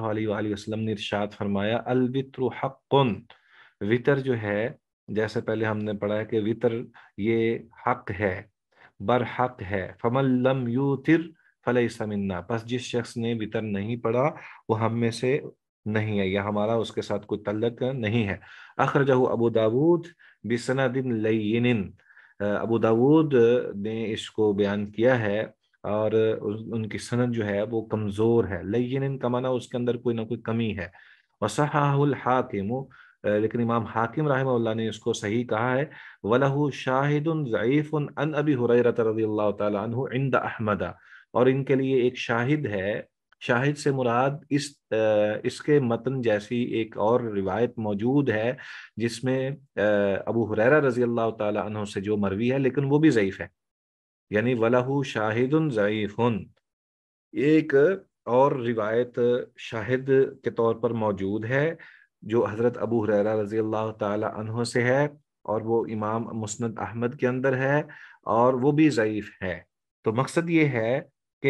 वसम ने इर्शाद फरमाया अलवित्र हक़ वितर जो है जैसे पहले हमने पढ़ा है कि वितर ये हक है बर हक है फमल लम यू तिर फल समिन्ना बस जिस शख्स ने वितर नहीं पढ़ा वो हम में से नहीं है या हमारा उसके साथ कोई तल्लक नहीं है अखरजहू अबू दाऊद बिसना दिन लयन अबू दाऊद ने इसको बयान किया है और उनकी सनत जो है वो कमज़ोर है लयन का माना उसके अंदर कोई ना कोई कमी है वसाहुल हाकिम लेकिन इमाम हाकिम रहम ने इसको सही कहा है वलहु शाहिदन उन अन अबी हुरैरत रजी अल्लाह इंद अहमदा और इनके लिए एक शाहिद है शाहिद से मुराद इस इसके मतन जैसी एक और रिवायत मौजूद है जिसमें अबू हुरैरा रजी अल्लाह तु से जो मरवी है लेकिन वो भी ज़यीफ़ है यानी वलहु शाहिदन ज़यीफ़न एक और रिवायत शाहिद के तौर पर मौजूद है जो हज़रत अबू हुररा रज़ी अल्लाह तहों से है और वो इमाम मुस्ंद अहमद के अंदर है और वो भी ज़यीफ़ है तो मकसद ये है कि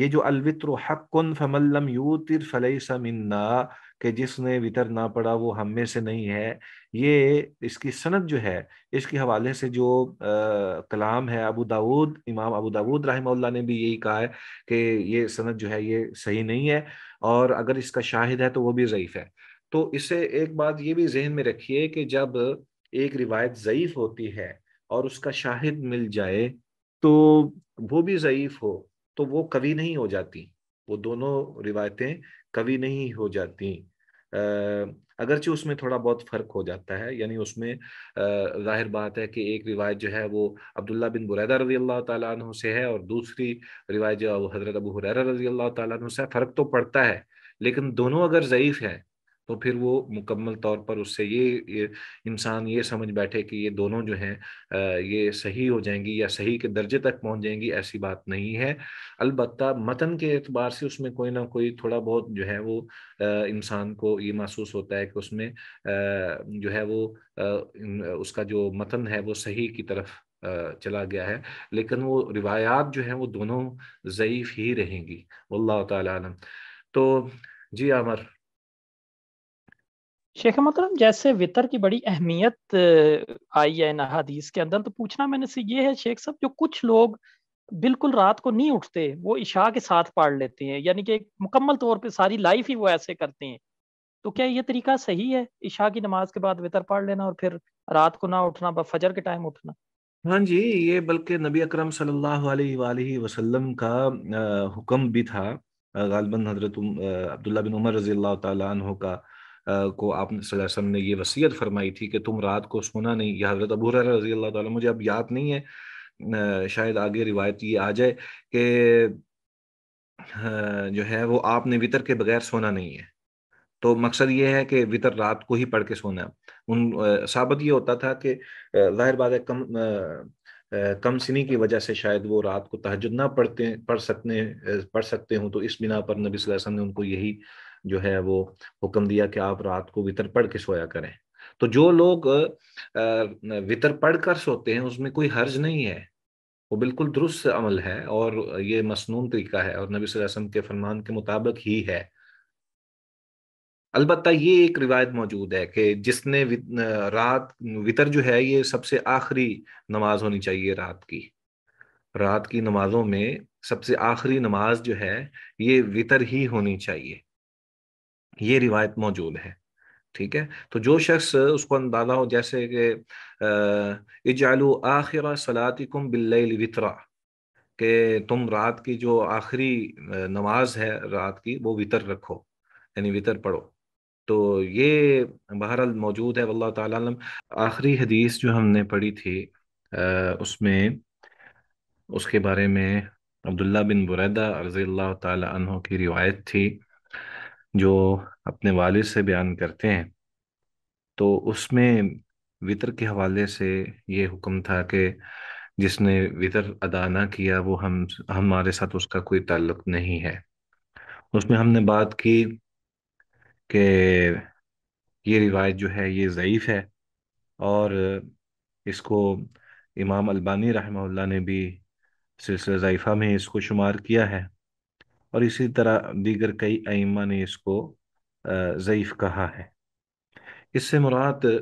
ये जो अलवित्र हक फ़मल्लम यूतिर फ़लई समिन्ना के जिसने वितर ना पड़ा वो हम में से नहीं है ये इसकी सनद जो है इसके हवाले से जो आ, कलाम है अबू दाऊद इमाम अबू दाऊद रहमल्ला ने भी यही कहा है कि ये सनद जो है ये सही नहीं है और अगर इसका शाहिद है तो वो भी ज़यीफ़ है तो इसे एक बात ये भी जहन में रखिए कि जब एक रिवायत ज़यीफ़ होती है और उसका शाहिद मिल जाए तो वो भी ज़यीफ़ हो तो वो कभी नहीं हो जाती वो दोनों रिवायतें कभी नहीं हो जाती अगरचे उसमें थोड़ा बहुत फ़र्क हो जाता है यानी उसमें जाहिर बात है कि एक रिवायत जो है वो अब्दुल्ला बिन बुरैदा रजी अल्लाह तु से है और दूसरी रिवायत जो है वो हज़रत अबू हुरैरा रजी अल्लाह तु से है फ़र्क तो पड़ता है लेकिन दोनों अगर ज़यीफ़ हैं तो फिर वो मुकम्मल तौर पर उससे ये, ये इंसान ये समझ बैठे कि ये दोनों जो हैं ये सही हो जाएंगी या सही के दर्जे तक पहुंच जाएंगी ऐसी बात नहीं है अलबत् मतन के एतबार से उसमें कोई ना कोई थोड़ा बहुत जो है वो इंसान को ये महसूस होता है कि उसमें जो है वो उसका जो मतन है वो सही की तरफ चला गया है लेकिन वो रिवायात जो हैं वो दोनों ज़यीफ़ ही रहेंगी वल्लाह तो जी अमर शेख मतलब जैसे वितर की बड़ी अहमियत आई है इन हदीस के अंदर तो पूछना मैंने से ये है शेख साहब जो कुछ लोग बिल्कुल रात को नहीं उठते वो इशा के साथ पाड़ लेते हैं यानी कि मुकम्मल तौर पे सारी लाइफ ही वो ऐसे करते हैं तो क्या ये तरीका सही है इशा की नमाज के बाद वितर पाड़ लेना और फिर रात को ना उठना फजर के टाइम उठना हाँ जी ये बल्कि नबी अक्रम सल्लल्लाहु वसल्लम का हुक्म भी था गालबन हजरत अब्दुल्ला बिन उमर रजील्ला तहों का को आपने ने ये वसीयत फरमाई थी कि तुम रात को सोना नहीं यह हजरत अबू रजी अल्लाह ताला मुझे अब याद नहीं है शायद आगे रिवायत ये आ जाए कि जो है वो आपने वितर के बगैर सोना नहीं है तो मकसद ये है कि वितर रात को ही पढ़ के सोना उन साबित ये होता था कि जाहिर बात है कम कम सिनी की वजह से शायद वो रात को तहज ना पढ़ते पढ़ सकते पढ़ सकते हो तो इस बिना पर नबी वसल्लम ने उनको यही जो है वो हुक्म दिया कि आप रात को वितर पढ़ के सोया करें तो जो लोग वितर पढ़ कर सोते हैं उसमें कोई हर्ज नहीं है वो बिल्कुल दुरुस्त अमल है और ये मसनून तरीका है और नबी वसम के फरमान के मुताबिक ही है अलबत् ये एक रिवायत मौजूद है कि जिसने रात वितर जो है ये सबसे आखिरी नमाज होनी चाहिए रात की रात की नमाजों में सबसे आखिरी नमाज जो है ये वितर ही होनी चाहिए ये रिवायत मौजूद है ठीक है तो जो शख्स उसको अंदाजा हो जैसे कि इजालू आखिर सलातिकुम बिल्लैल वितरा कि तुम रात की जो आखिरी नमाज है रात की वो वितर रखो यानी वितर पढ़ो तो ये बहरहाल मौजूद है वल्ला तम आखिरी हदीस जो हमने पढ़ी थी आ, उसमें उसके बारे में अब्दुल्ला बिन बुरैदा रज़ी अल्लाह तहों की रिवायत थी जो अपने वाले से बयान करते हैं तो उसमें वितर के हवाले से ये हुक्म था कि जिसने वितर अदा ना किया वो हम हमारे साथ उसका कोई ताल्लुक नहीं है उसमें हमने बात की कि ये रिवायत जो है ये ज़यीफ़ है और इसको इमाम अलबानी रहमहुल्लाह ने भी सिलसिला ज़ीफ़ा में इसको शुमार किया है और इसी तरह दीगर कई आइमा ने इसको ज़ैफ़ कहा है इससे मुराद [CLEARS THROAT]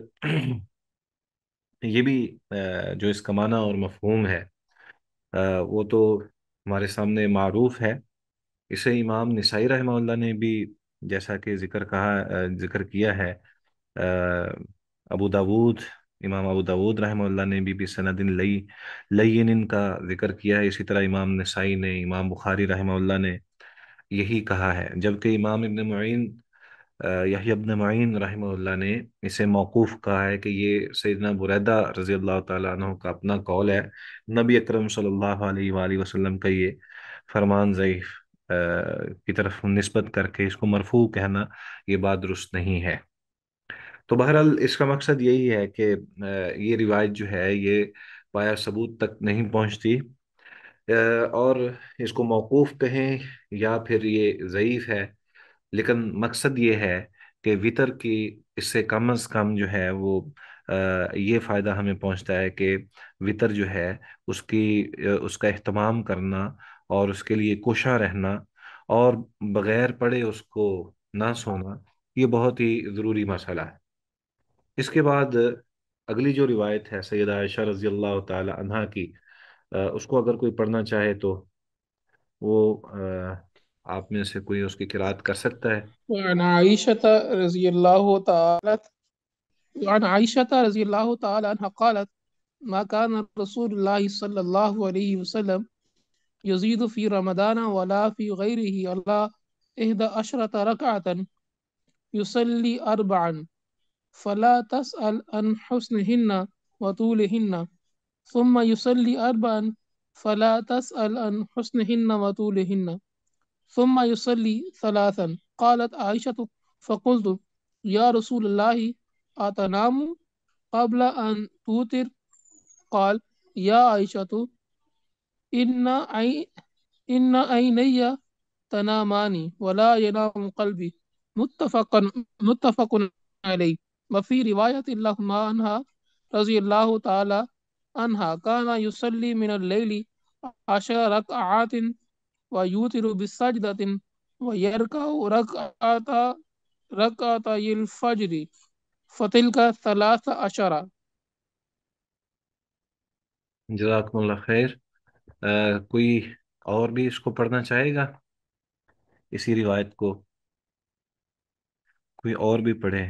ये भी जो इसका माना और मफहूम है वो तो हमारे सामने मरूफ है इसे इमाम नसाई रहमल्ला ने भी जैसा कि ज़िक्र कहा ज़िक्र किया है अबू दाऊद इमाम अबू दाऊद रहमल्ला ने भी भी सनदिन लई लयन का जिक्र किया है इसी तरह इमाम नसाई ने इमाम बुखारी रहमल्ला ने यही कहा है जबकि इमाम इबन यही यहीबन मुइन रहमल्ला ने इसे मौकूफ़ कहा है कि ये सैदना बुरैदा रज़ी अल्लाह तु का अपना कौल है नबी अकरम सल्लल्लाहु अलैहि वसल्लम का ये फरमान ज़यीफ़ की तरफ नस्बत करके इसको मरफू कहना ये बात दुरुस्त नहीं है तो बहरहाल इसका मकसद यही है कि ये रिवायत जो है ये पाया सबूत तक नहीं पहुँचती और इसको मौकूफ़ कहें या फिर ये ज़यीफ़ है लेकिन मकसद ये है कि वितर की इससे कम अज़ कम जो है वो ये फ़ायदा हमें पहुंचता है कि वितर जो है उसकी उसका अहतमाम करना और उसके लिए कोशा रहना और बग़ैर पड़े उसको ना सोना ये बहुत ही ज़रूरी मसला है इसके बाद अगली जो रिवायत है सैदा आयशा रज़ी अल्लाह तह की उसको अगर कोई पढ़ना चाहे तो वो आप में से कोई उसकी किरात कर सकता है وعن عائشة رضي الله تعالى وعن عائشة رضي الله تعالى عنها قالت ما كان رسول الله صلى الله عليه وسلم يزيد في رمضان ولا في غيره إلا إحدى عشرة ركعة يصلي أربعا فلا تسأل عن حسنهن وطولهن ثم يصلي أربعا فلا تسأل عن حسنهن وطولهن ثم يصلي ثلاثا قالت عائشة فقلت يا رسول الله أتنام قبل أن توتر قال يا عائشة إن إن عيني تنامان ولا ينام قلبي متفق متفق عليه وفي رواية اللهم عنها رضي الله تعالى अनहा काना युसल्ली मिन लैली आशा रकआतिन व यूतिरु बिसजदतिन व यरकाउ रकआता रकआता यिल फजरी फतिलका सलास अशरा जजाकमुल्ला खैर कोई और भी इसको पढ़ना चाहेगा इसी रिवायत को कोई और भी पढ़े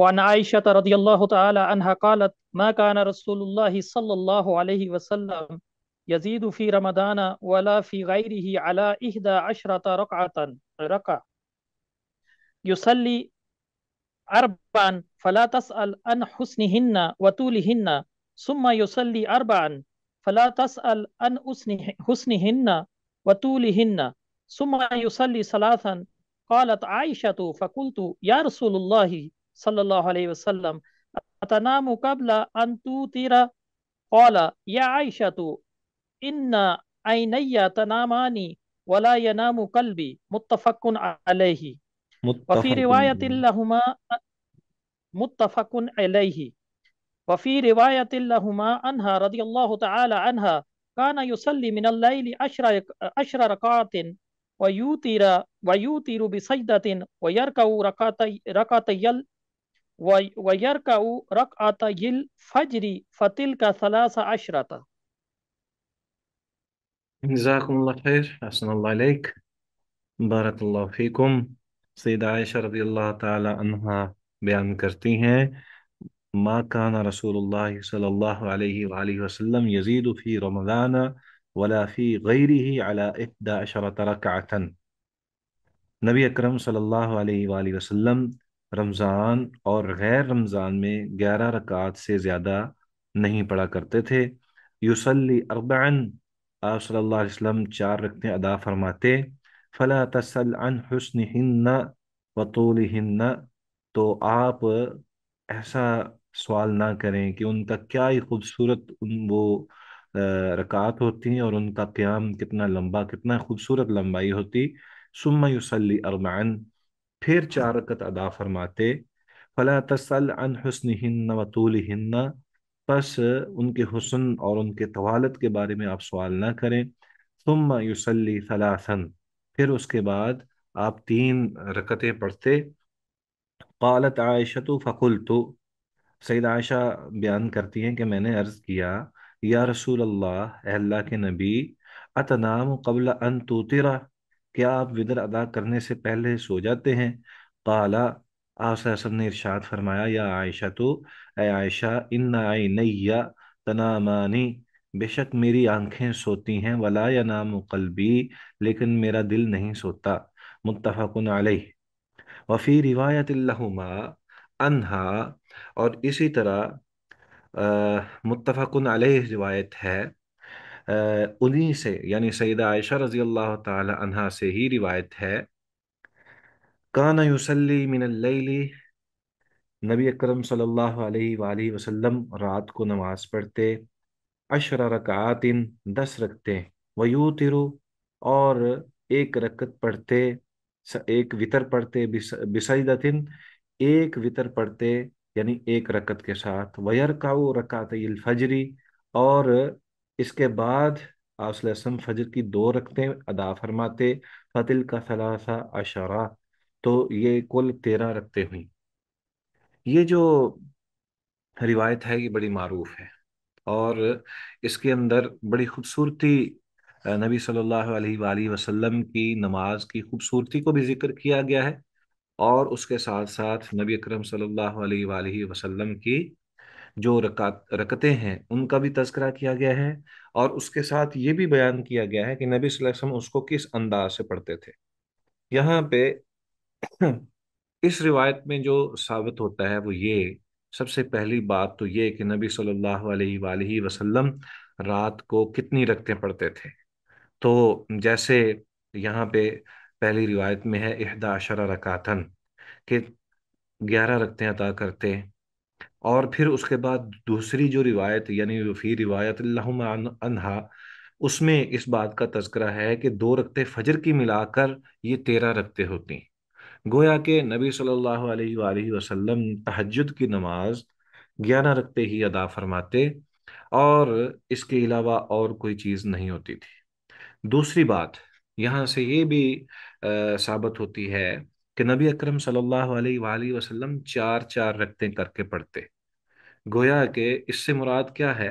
وعن عائشة رضي الله تعالى عنها قالت ما كان رسول الله صلى الله عليه وسلم يزيد في رمضان ولا في غيره على إحدى عشرة ركعة ركعة يصلي أربعا فلا تسأل عن حسنهن وطولهن ثم يصلي أربعا فلا تسأل عن حسنهن وطولهن ثم يصلي ثلاثا قالت عائشة فقلت يا رسول الله صلى الله عليه وسلم أتنام قبل أن تطير قال يا عائشة إن عيني تنامان ولا ينام قلبي متفق عليه متفق وفي رواية لهما متفق عليه وفي رواية لهما أنها رضي الله تعالى عنها كان يصلي من الليل عشر عشر ركعات ويوتر ويوتر بسجدة ويركع ركعتي ركعتي ويركع ركعة جِلْ فجر فتلك ثلاث عشرة جزاكم الله خير حسن الله عليك بارك الله فيكم سيدة عائشة رضي الله تعالى عنها بيان کرتی ما كان رسول الله صلى الله عليه وآله وسلم يزيد في رمضان ولا في غيره على إحدى عشرة ركعة نبي اکرم صلى الله عليه وآله وسلم रमज़ान और गैर रमज़ान में ग्यारह रकात से ज़्यादा नहीं पढ़ा करते थे यूसली अरबन आप सल्लल्लाहु अलैहि वसल्लम चार रकते अदा फरमाते फ़ला तसल अन हसन हिन्न वतूल हिन्न तो आप ऐसा सवाल ना करें कि उनका क्या ही खूबसूरत उन वो रकात होती हैं और उनका क़्याम कितना लंबा कितना खूबसूरत लंबाई होती सुम्मा युसली अरमान फिर चार रकत अदा फरमाते फला तसल अन हसन हिन्न वतूल हिन्न बस उनके हुसन और उनके तवालत के बारे में आप सवाल ना करें तुम युसली सलासन फिर उसके बाद आप तीन रकतें पढ़ते कालत आयशत फ़कुल तो सैद आयशा बयान करती हैं कि मैंने अर्ज़ किया या रसूल अल्लाह अल्लाह के नबी अतनाम कबल अन तोतिरा क्या आप विदर अदा करने से पहले सो जाते हैं काला आसम ने इर्शाद फरमाया या आयशा तो ए आयशा इन आई नैया तनामानी बेशक मेरी आंखें सोती हैं वला या नाम कलबी लेकिन मेरा दिल नहीं सोता मुतफ़न आलही वफ़ी रिवायत लहुमा अनहा और इसी तरह मुतफ़न आलही रिवायत है उन्हीं से यानी सैदा आयशा रज़ी अल्लाह तहा से ही रिवायत है काना यूसली मिनल्लैली नबी अकरम सल्लल्लाहु अलैहि वसल्लम रात को नमाज़ पढ़ते अशर रकातिन दस रखते वयूतिरु और एक रकत पढ़ते एक वितर पढ़ते बिसईदतिन एक वितर पढ़ते यानी एक रकत के साथ वयर काउ रकात फजरी और इसके बाद आप फजर की दो रखते अदा फरमाते फतिल का सलासा अशारा तो ये कुल तेरह रखते हुई ये जो रिवायत है ये बड़ी मरूफ है और इसके अंदर बड़ी खूबसूरती नबी सल्लल्लाहु अलैहि वसल्लम की नमाज की खूबसूरती को भी जिक्र किया गया है और उसके साथ साथ नबी अकरम सल्लल्लाहु अलैहि वसल्लम की जो रकात रकते हैं उनका भी तस्करा किया गया है और उसके साथ ये भी बयान किया गया है कि नबी वसम उसको किस अंदाज से पढ़ते थे यहाँ पे [CLEARS THROAT] इस रिवायत में जो साबित होता है वो ये सबसे पहली बात तो ये कि नबी सल्ला वसलम रात को कितनी रकतें पढ़ते थे तो जैसे यहाँ पे पहली रिवायत में है इहदा अशर रकातन के ग्यारह रकतें अदा करते और फिर उसके बाद दूसरी जो रिवायत यानी फी रिवायत अनहा उसमें इस बात का तस्करा है कि दो रखते फजर की मिलाकर ये तेरह रखते होती हैं गोया के नबी सल्लल्लाहु अलैहि वसल्लम तहजद की नमाज ग्यारह रखते ही अदा फरमाते और इसके अलावा और कोई चीज़ नहीं होती थी दूसरी बात यहाँ से ये भी साबित होती है कि नबी अकरम सल्लल्लाहु अलैहि वसल्लम चार चार रखते करके पढ़ते गोया के इससे मुराद क्या है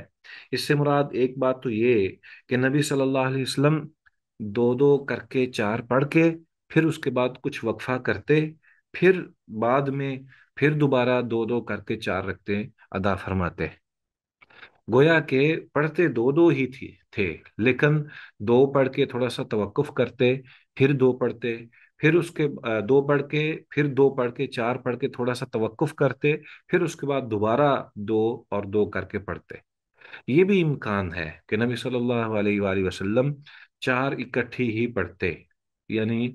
इससे मुराद एक बात तो ये कि नबी सल्लल्लाहु अलैहि वसल्लम दो दो करके चार पढ़ के फिर उसके बाद कुछ वक्फा करते फिर बाद में फिर दोबारा दो दो करके चार रखते अदा फरमाते गोया के पढ़ते दो दो ही थी थे लेकिन दो पढ़ के थोड़ा सा तवक्फ़ करते फिर दो पढ़ते फिर उसके दो पढ़ के फिर दो पढ़ के चार पढ़ के थोड़ा सा तवक्कुफ़ करते फिर उसके बाद दोबारा दो और दो करके पढ़ते ये भी इम्कान है कि नबी सल्लल्लाहु अलैहि वसल्लम चार इकट्ठी ही पढ़ते यानी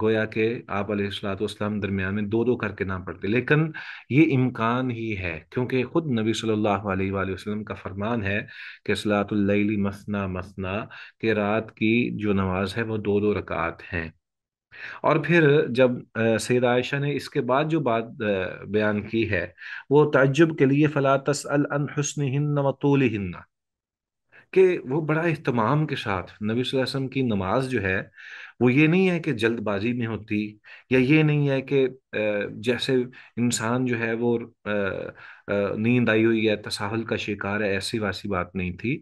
गोया के आप अलैहिस्सलाम दरमियान में दो दो करके ना पढ़ते लेकिन ये इम्कान ही है क्योंकि खुद नबी सल्लल्लाहु अलैहि वसल्लम का फरमान है कि सलातुल्लैली मसना मसना के रात की जो नमाज है वो दो दो रकात हैं और फिर जब सैद आयशा ने इसके बाद जो बात बयान की है वो तजुब के लिए फ़ला तसल अन हसन हिन्न वतूल हिन्ना कि वो बड़ा अहतमाम के साथ नबी वसम की नमाज जो है वो ये नहीं है कि जल्दबाजी में होती या ये नहीं है कि जैसे इंसान जो है वो नींद आई हुई है तसाहल का शिकार है ऐसी वासी बात नहीं थी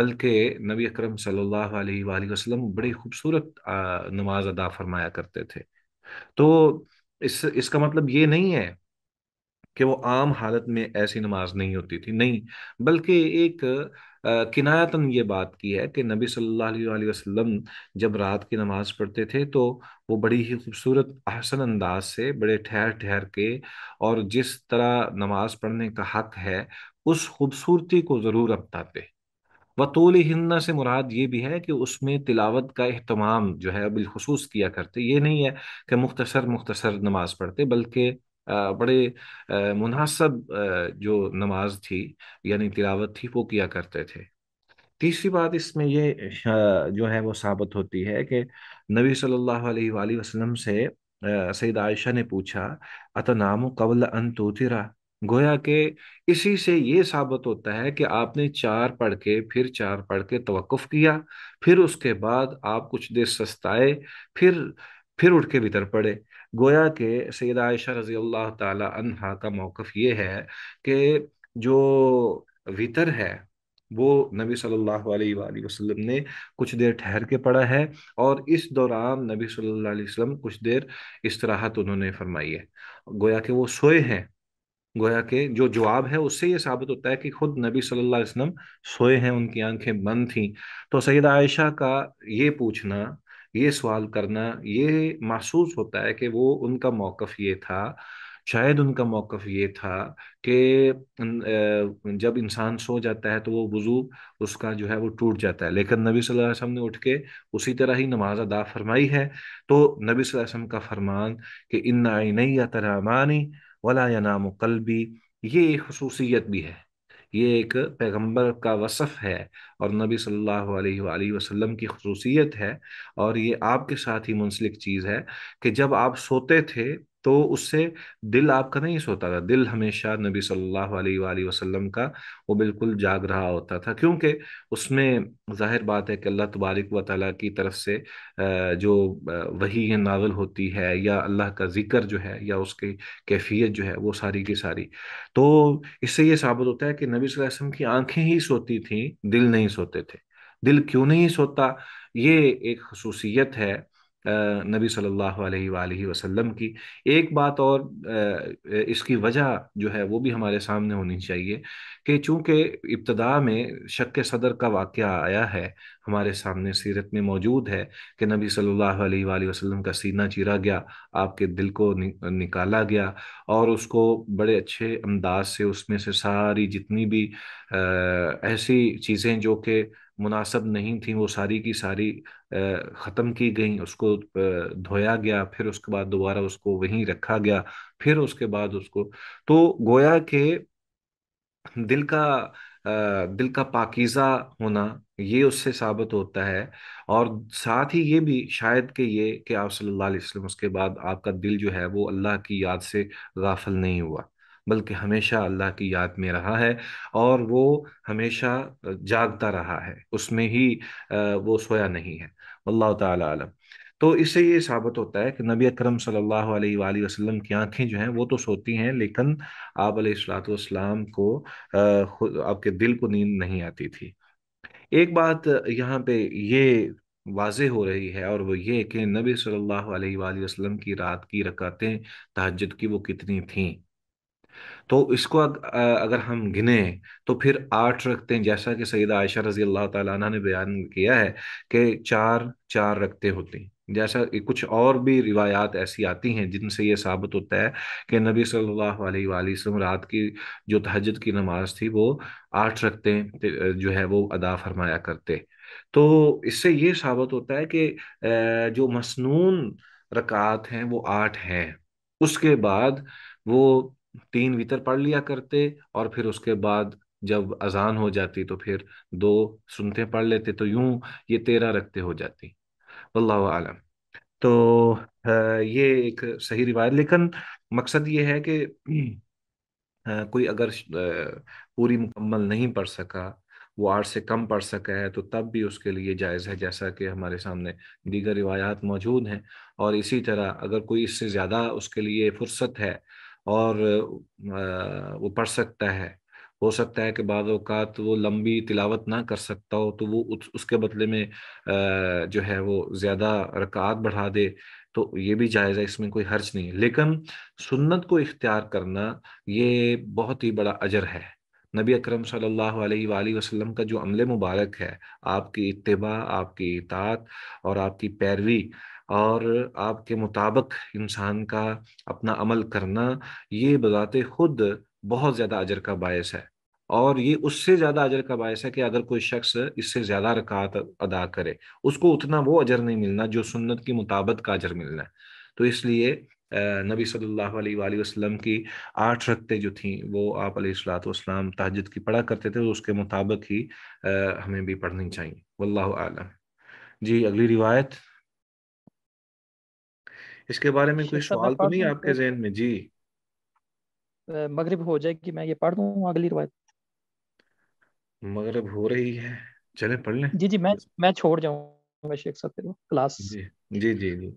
बल्कि नबी अकरम सल्लल्लाहु अलैहि वसल्लम बड़ी खूबसूरत नमाज अदा फरमाया करते थे तो इस इसका मतलब ये नहीं है कि वो आम हालत में ऐसी नमाज नहीं होती थी नहीं बल्कि एक किनायतन ये बात की है कि नबी सल्लल्लाहु अलैहि वसल्लम जब रात की नमाज़ पढ़ते थे तो वो बड़ी ही खूबसूरत अहसन अंदाज से बड़े ठहर ठहर के और जिस तरह नमाज पढ़ने का हक है उस खूबसूरती को ज़रूर अपनाते वतूल हिन्ना से मुराद ये भी है कि उसमें तिलावत का अहतमाम जो है बिलखसूस किया करते ये नहीं है कि मुख्तसर मुख्तसर नमाज़ पढ़ते बल्कि बड़े मुनासब जो नमाज थी यानी तिलावत थी वो किया करते थे तीसरी बात इसमें ये जो है वो साबित होती है कि नबी सल्लल्लाहु अलैहि वसल्लम से सईद आयशा ने पूछा अत नामो कबल अन गोया के इसी से ये साबित होता है कि आपने चार पढ़ के फिर चार पढ़ के तवक्फ़ किया फिर उसके बाद आप कुछ देर सस्ताए फिर फिर उठ के भीतर पड़े गोया के सैद आयशा रजी अल्लाह तहा का मौक़ ये है कि जो वितर है वो नबी सल्लल्लाहु अलैहि वसल्लम ने कुछ देर ठहर के पढ़ा है और इस दौरान नबी सल्लल्लाहु अलैहि वसल्लम कुछ देर istirahat उन्होंने फरमाई है गोया के वो सोए हैं गोया के जो जवाब है उससे ये साबित होता है कि खुद नबी सल्लल्लाहु अलैहि वसल्लम सोए हैं उनकी आंखें बंद थीं तो सैद आयशा का ये पूछना ये सवाल करना ये महसूस होता है कि वो उनका मौक़ ये था शायद उनका मौक़ ये था कि जब इंसान सो जाता है तो वो वज़ू उसका जो है वो टूट जाता है लेकिन नबी सल्लल्लाहु अलैहि वसल्लम ने उठ के उसी तरह ही नमाज अदा फरमाई है तो नबी सल्लल्लाहु अलैहि वसल्लम का फरमान कि इन्ना नहीं या तरामानी वला या नाम कलबी ये खसूसियत भी है ये एक पैगम्बर का वसफ़ है और नबी सल्लल्लाहु अलैहि वसल्लम की खसूसियत है और ये आपके साथ ही मुंसलिक चीज़ है कि जब आप सोते थे तो उससे दिल आपका नहीं सोता था दिल हमेशा नबी सल्लल्लाहु अलैहि वसल्लम का वो बिल्कुल जाग रहा होता था क्योंकि उसमें जाहिर बात है कि अल्लाह तबारक व ताली की तरफ से जो वही नावल होती है या अल्लाह का जिक्र जो है या उसकी कैफियत जो है वो सारी की सारी तो इससे ये साबित होता है कि नबी वसल्लम की आंखें ही सोती थी दिल नहीं सोते थे दिल क्यों नहीं सोता ये एक खसूसियत है नबी सल्लल्लाहु अलैहि वसल्लम की एक बात और इसकी वजह जो है वो भी हमारे सामने होनी चाहिए कि चूंकि इब्तदा में शक सदर का वाक़ आया है हमारे सामने सीरत में मौजूद है कि नबी सल्लल्लाहु अलैहि वसल्लम का सीना चीरा गया आपके दिल को नि, निकाला गया और उसको बड़े अच्छे अंदाज से उसमें से सारी जितनी भी आ, ऐसी चीज़ें जो कि मुनासब नहीं थी वो सारी की सारी ख़त्म की गई उसको धोया गया फिर उसके बाद दोबारा उसको वहीं रखा गया फिर उसके बाद उसको तो गोया के दिल का दिल का पाकिज़ा होना ये उससे साबित होता है और साथ ही ये भी शायद कि ये कि आप सल्लल्लाहु अलैहि वसल्लम उसके बाद आपका दिल जो है वो अल्लाह की याद से गाफल नहीं हुआ बल्कि हमेशा अल्लाह की याद में रहा है और वो हमेशा जागता रहा है उसमें ही वो सोया नहीं है अल्लाह तलम तो इससे ये साबित होता है कि नबी अकरम सल्लल्लाहु अलैहि वसल्लम की आंखें जो हैं वो तो सोती हैं लेकिन आप सलाम को आपके दिल को नींद नहीं आती थी एक बात यहाँ पे ये वाज हो रही है और वो ये कि नबी सल्लल्लाहु अलैहि वसल्लम की रात की रकातें तहजद की वो कितनी थीं तो इसको अग, अगर हम गिने तो फिर आठ रखते हैं जैसा कि सईद आयशा रजी अल्लाह तला ने बयान किया है कि चार चार रखते होते हैं जैसा कुछ और भी रिवायात ऐसी आती हैं जिनसे ये साबित होता है कि नबी सल्लल्लाहु अलैहि वसल्लम रात की जो तहजद की नमाज थी वो आठ रखते जो है वो अदा फरमाया करते तो इससे ये साबित होता है कि जो मसनून रकात हैं वो आठ हैं उसके बाद वो तीन वितर पढ़ लिया करते और फिर उसके बाद जब अजान हो जाती तो फिर दो सुनते पढ़ लेते तो यूं ये तेरह रखते हो जाती अल्लाह आलम तो ये एक सही रिवायत लेकिन मकसद ये है कि कोई अगर पूरी मुकम्मल नहीं पढ़ सका वो आठ से कम पढ़ सका है तो तब भी उसके लिए जायज़ है जैसा कि हमारे सामने दीगर रिवायात मौजूद हैं और इसी तरह अगर कोई इससे ज़्यादा उसके लिए फुर्सत है और वो पढ़ सकता है हो सकता है कि बाद अवकात वो लंबी तिलावत ना कर सकता हो तो वो उस, उसके बदले में जो है वो ज़्यादा रकात बढ़ा दे तो ये भी जायज़ है इसमें कोई हर्ज नहीं है लेकिन सुन्नत को इख्तियार करना ये बहुत ही बड़ा अजर है नबी अकरम सल्लल्लाहु अलैहि वसल्लम का जो अमले मुबारक है आपकी इतबा आपकी इतात और आपकी पैरवी और आपके मुताबिक इंसान का अपना अमल करना ये बताते खुद बहुत ज़्यादा अजर का बायस है और ये उससे ज़्यादा अजर का बायस है कि अगर कोई शख्स इससे ज़्यादा रकात अदा करे उसको उतना वो अजर नहीं मिलना जो सुन्नत की मुताबिक का अजर मिलना है तो इसलिए नबी सल्लल्लाहु अलैहि वसल्लम की आठ रखते जो थीं वो आप सलाम तहजद की पढ़ा करते थे तो उसके मुताबिक ही हमें भी पढ़नी चाहिए वल्लाह आलम जी अगली रिवायत इसके बारे में कोई सवाल तो नहीं आपके जहन में जी मगरिब हो जाएगी मैं ये पढ़ दूँ अगली रवायत मगरिब हो रही है चले पढ़ लें जी जी मैं मैं छोड़ जाऊंगा शेख साहब फिर क्लास जी जी जी जी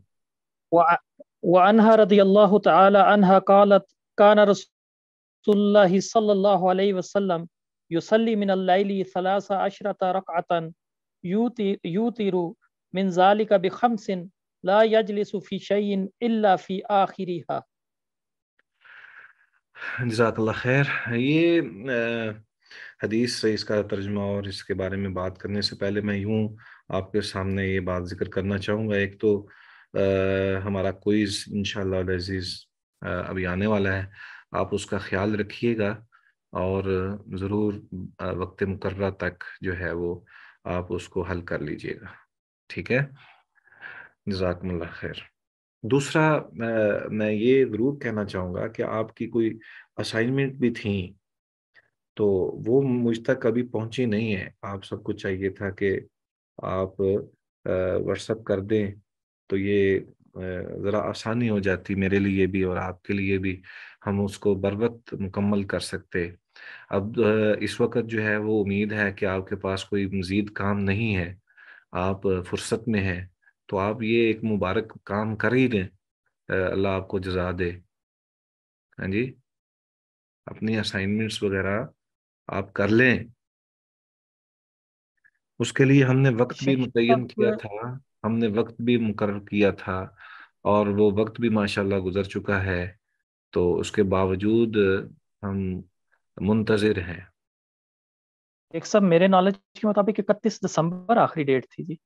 وعنها رضي الله تعالى عنها قالت كان رسول الله صلى الله عليه وسلم يصلي من الليل ثلاث عشرة ركعة يوتر من ذلك بخمس ला यजलिसफ़ी शयन फ़ी आखिरी जजाकल्ला खैर ये हदीस से इसका तर्जमा और इसके बारे में बात करने से पहले मैं यूँ आपके सामने ये बात जिक्र करना चाहूँगा एक तो आ, हमारा कोइज़ इन अजीज़ अभी आने वाला है आप उसका ख्याल रखिएगा और ज़रूर वक्त मुकर्रा तक जो है वो आप उसको हल कर लीजिएगा ठीक है जजाकमल्ला खैर दूसरा मैं ये ज़रूर कहना चाहूँगा कि आपकी कोई असाइनमेंट भी थी तो वो मुझ तक कभी पहुँची नहीं है आप सबको चाहिए था कि आप व्हाट्सअप कर दें तो ये ज़रा आसानी हो जाती मेरे लिए भी और आपके लिए भी हम उसको बर वक्त मुकम्मल कर सकते अब इस वक्त जो है वो उम्मीद है कि आपके पास कोई मज़ीद काम नहीं है आप फुर्सत में हैं तो आप ये एक मुबारक काम कर ही दें अल्लाह आपको जजा दे हाँ जी अपनी असाइनमेंट्स वगैरह आप कर लें उसके लिए हमने वक्त भी मुतन किया था हमने वक्त भी मुकर किया था और वो वक्त भी माशाल्लाह गुजर चुका है तो उसके बावजूद हम मुंतजर हैं एक सब मेरे नॉलेज के मुताबिक इकतीस दिसंबर आखिरी डेट थी जी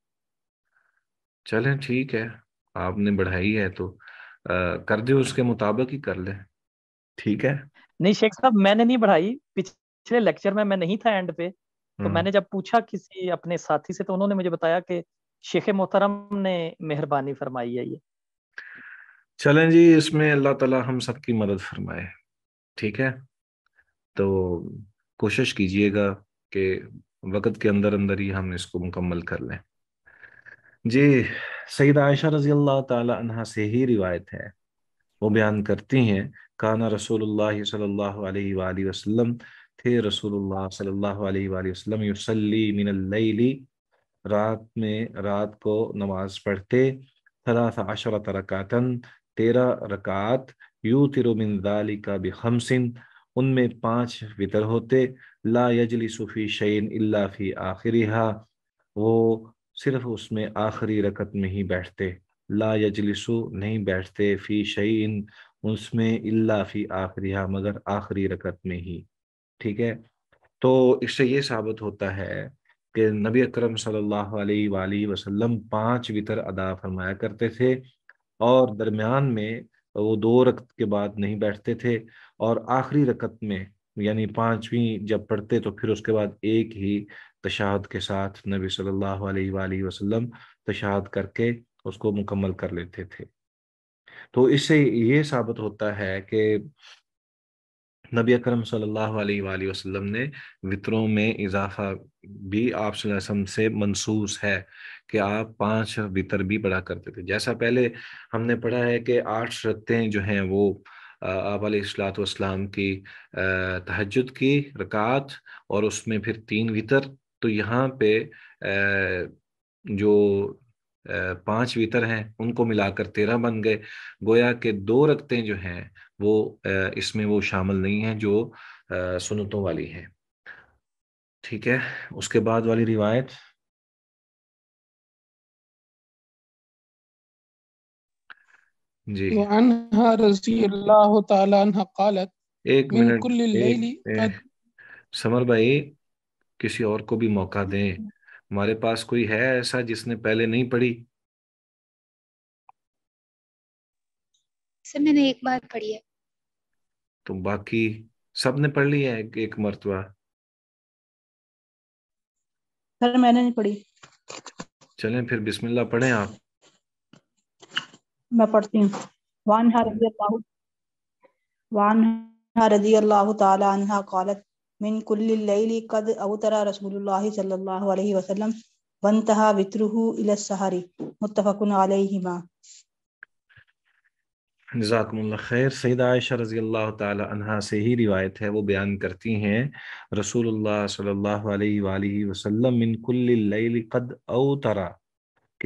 चलें ठीक है आपने बढ़ाई है तो आ, कर दो उसके मुताबिक ही कर ले ठीक है नहीं शेख साहब मैंने नहीं बढ़ाई पिछले लेक्चर में मैं नहीं था एंड पे तो हम्म। मैंने जब पूछा किसी अपने साथी से तो उन्होंने मुझे बताया कि शेख मोहतरम ने मेहरबानी फरमाई है ये चलें जी इसमें अल्लाह ताला हम सबकी मदद फरमाए ठीक है तो कोशिश कीजिएगा कि वक्त के अंदर अंदर ही हम इसको मुकम्मल कर लें जी सईद आयशा रजी अल्लाह तहा से ही रिवायत है वो बयान करती हैं काना रसूलुल्लाह सल्लल्लाहु अलैहि वसल्लम थे रसूलुल्लाह सल्लल्लाहु अलैहि वसल्लम युसल्ली मिनल्लैली रात में रात को नमाज पढ़ते थलाथ अशर तरकातन तेरह रकात यू तिरुमिनदाली का बिखमसिन उनमें पाँच वितर होते ला यजली सूफ़ी शैन इल्ला फ़ी आखिरिहा वो सिर्फ उसमें आखिरी रकत में ही बैठते ला यजलिसु नहीं बैठते फ़ी शईन उसमें इल्ला फ़ी आखिरिया हाँ, मगर आखिरी रकत में ही ठीक है तो इससे ये साबित होता है कि नबी अकरम सल्लल्लाहु अलैहि वसल्लम पांच वितर अदा फरमाया करते थे और दरमियान में वो दो रकत के बाद नहीं बैठते थे और आखिरी रकत में यानी पांचवी जब पढ़ते तो फिर उसके बाद एक ही तशाद के साथ नबी सल्लल्लाहु अलैहि वसल्लम तशाद करके उसको मुकम्मल कर लेते थे तो इससे ये साबित होता है कि नबी अकरम सल्लल्लाहु अलैहि वसल्लम ने वितरों में इजाफा भी आप से मनसूस है कि आप पांच वितर भी पढ़ा करते थे जैसा पहले हमने पढ़ा है कि आठ शरतें जो हैं वो आप सलात की तहजद की रकात और उसमें फिर तीन वितर तो यहाँ पे जो पांच वितर हैं उनको मिलाकर तेरह बन गए गोया के दो रक्तें जो हैं वो इसमें वो शामिल नहीं है जो सुनतों वाली है ठीक है उसके बाद वाली रिवायत जी तो एक मिनट समर भाई किसी और को भी मौका दें हम्म। हमारे पास कोई है ऐसा जिसने पहले नहीं पढ़ी मैंने एक बार पढ़ी है तो बाकी सबने पढ़ ली है एक, एक मरतबा सर मैंने नहीं पढ़ी चलें फिर बिस्मिल्लाह पढ़ें आप मैं पढ़ती हूँ वान रजी अल्लाह वान रजी अल्लाह ताला अन्हा कालत मिन कुल्ली कद अवतरा रसूलुल्लाह सल्लल्लाहु अलैहि वसल्लम वंतहा वितरुहु इला सहरी मुत्तफकुन अलैहिमा जजाकमल्ला खैर सईद आयशा रज़ी अल्लाह तहा से ही रिवायत है वो बयान करती हैं रसूलुल्लाह सल्लल्लाहु अलैहि कद अवतरा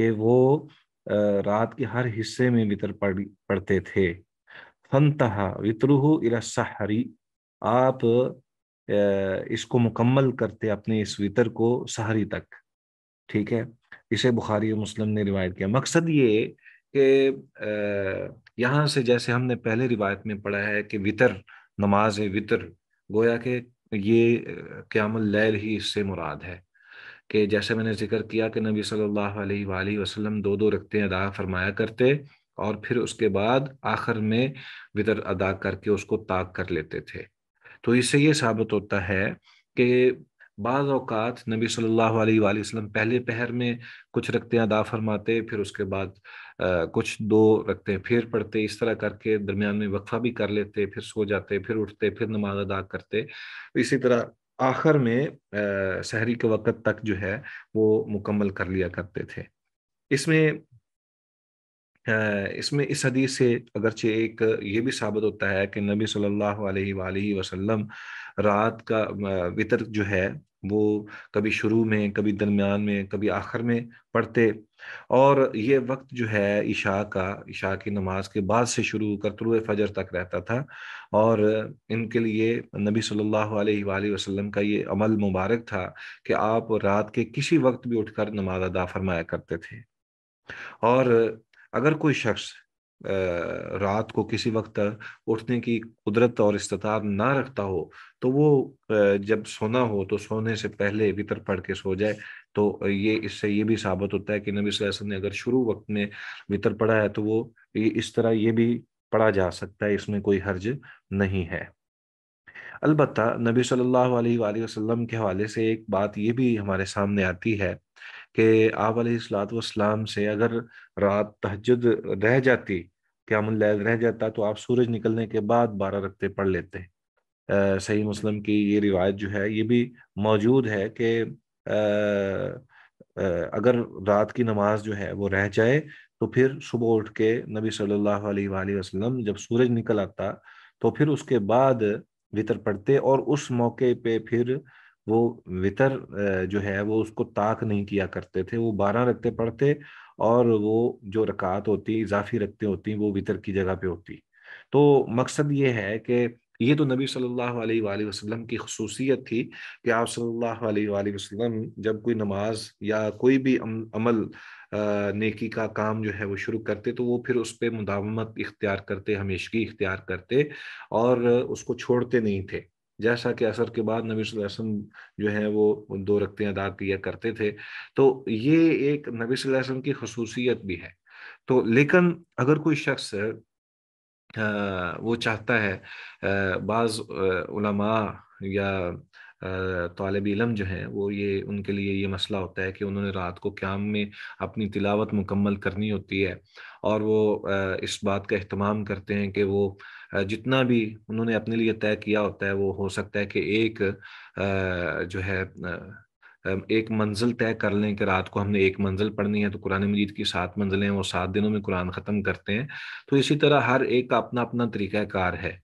के वो रात के हर हिस्से में वितर पढ़ पढ़ते थे फनतहा वितरुहु इला आप इसको मुकम्मल करते अपने इस वितर को सहरी तक ठीक है इसे बुखारी मुस्लिम ने रिवायत किया मकसद ये कि यहाँ से जैसे हमने पहले रिवायत में पढ़ा है कि वितर नमाज है वितर गोया के ये क्यामल लैल ही इससे मुराद है कि जैसे मैंने जिक्र किया कि नबी सल्लल्लाहु अलैहि वसल्लम दो दो रखते अदा फरमाया करते और फिर उसके बाद आखिर में वितर अदा करके उसको ताक कर लेते थे तो इससे ये साबित होता है कि बाद अवकात नबी सल्लल्लाहु अलैहि वसल्लम पहले पहर में कुछ रखते अदा फरमाते फिर उसके बाद आ, कुछ दो रखते फिर पढ़ते इस तरह करके दरमियान में वक्फा भी कर लेते फिर सो जाते फिर उठते फिर नमाज अदा करते इसी तरह आखिर में आ, सहरी के वक़्त तक जो है वो मुकम्मल कर लिया करते थे इसमें इसमें इस हदीस से अगरचे एक ये भी साबित होता है कि नबी सल्लल्लाहु अलैहि वसल्लम रात का वितर जो है वो कभी शुरू में कभी दरमियान में कभी आखिर में पढ़ते और ये वक्त जो है इशा का इशा की नमाज के बाद से शुरू होकर तुरु फजर तक रहता था और इनके लिए नबी सल्लल्लाहु अलैहि वसल्लम का ये अमल मुबारक था कि आप रात के किसी वक्त भी उठकर नमाज अदा फरमाया करते थे और अगर कोई शख्स रात को किसी वक्त उठने की कुदरत और इस्तार ना रखता हो तो वो जब सोना हो तो सोने से पहले वितर पढ़ के सो जाए तो ये इससे ये भी साबित होता है कि नबी वसल्लम ने अगर शुरू वक्त में वितर पढ़ा है तो वो इस तरह ये भी पढ़ा जा सकता है इसमें कोई हर्ज नहीं है अलबत् नबी सल्लल्लाहु अलैहि वसल्लम के हवाले से एक बात ये भी हमारे सामने आती है कि आप सलाम से अगर रात तहजद रह जाती क्या रह जाता तो आप सूरज निकलने के बाद बारह रखते पढ़ लेते सही मुस्लिम की ये रिवायत जो है ये भी मौजूद है कि अगर रात की नमाज जो है वो रह जाए तो फिर सुबह उठ के नबी सल्लल्लाहु अलैहि वसल्लम जब सूरज निकल आता तो फिर उसके बाद वितर पढ़ते और उस मौके पे फिर वो वितर जो है वो उसको ताक नहीं किया करते थे वो बारह रखते पढ़ते और वो जो रकात होती इजाफी रखते होती वो वितर की जगह पे होती तो मकसद ये है कि ये तो नबी सल्लल्लाहु अलैहि वसल्लम की खसूसियत थी कि आप सल्लल्लाहु अलैहि वसल्लम जब कोई नमाज या कोई भी अमल नेकी का काम जो है वो शुरू करते तो वो फिर उस पर मुदावमत इख्तियार करते हमेशगी इख्तियार करते और उसको छोड़ते नहीं थे जैसा कि असर के बाद नबी वसम जो है वो दो रखते अदा किया करते थे तो ये एक नबी वसम की खसूसियत भी है तो लेकिन अगर कोई शख्स वो चाहता है बाज़ उलमा या तालब इलम जो हैं वो ये उनके लिए ये मसला होता है कि उन्होंने रात को क्याम में अपनी तिलावत मुकम्मल करनी होती है और वो इस बात का अहतमाम करते हैं कि वो जितना भी उन्होंने अपने लिए तय किया होता है वो हो सकता है कि एक जो है एक मंजिल तय कर लें कि रात को हमने एक मंजिल पढ़नी है तो कुरान मजीद की सात मंजिलें वो सात दिनों में कुरान ख़त्म करते हैं तो इसी तरह हर एक का अपना अपना तरीक़ाकार है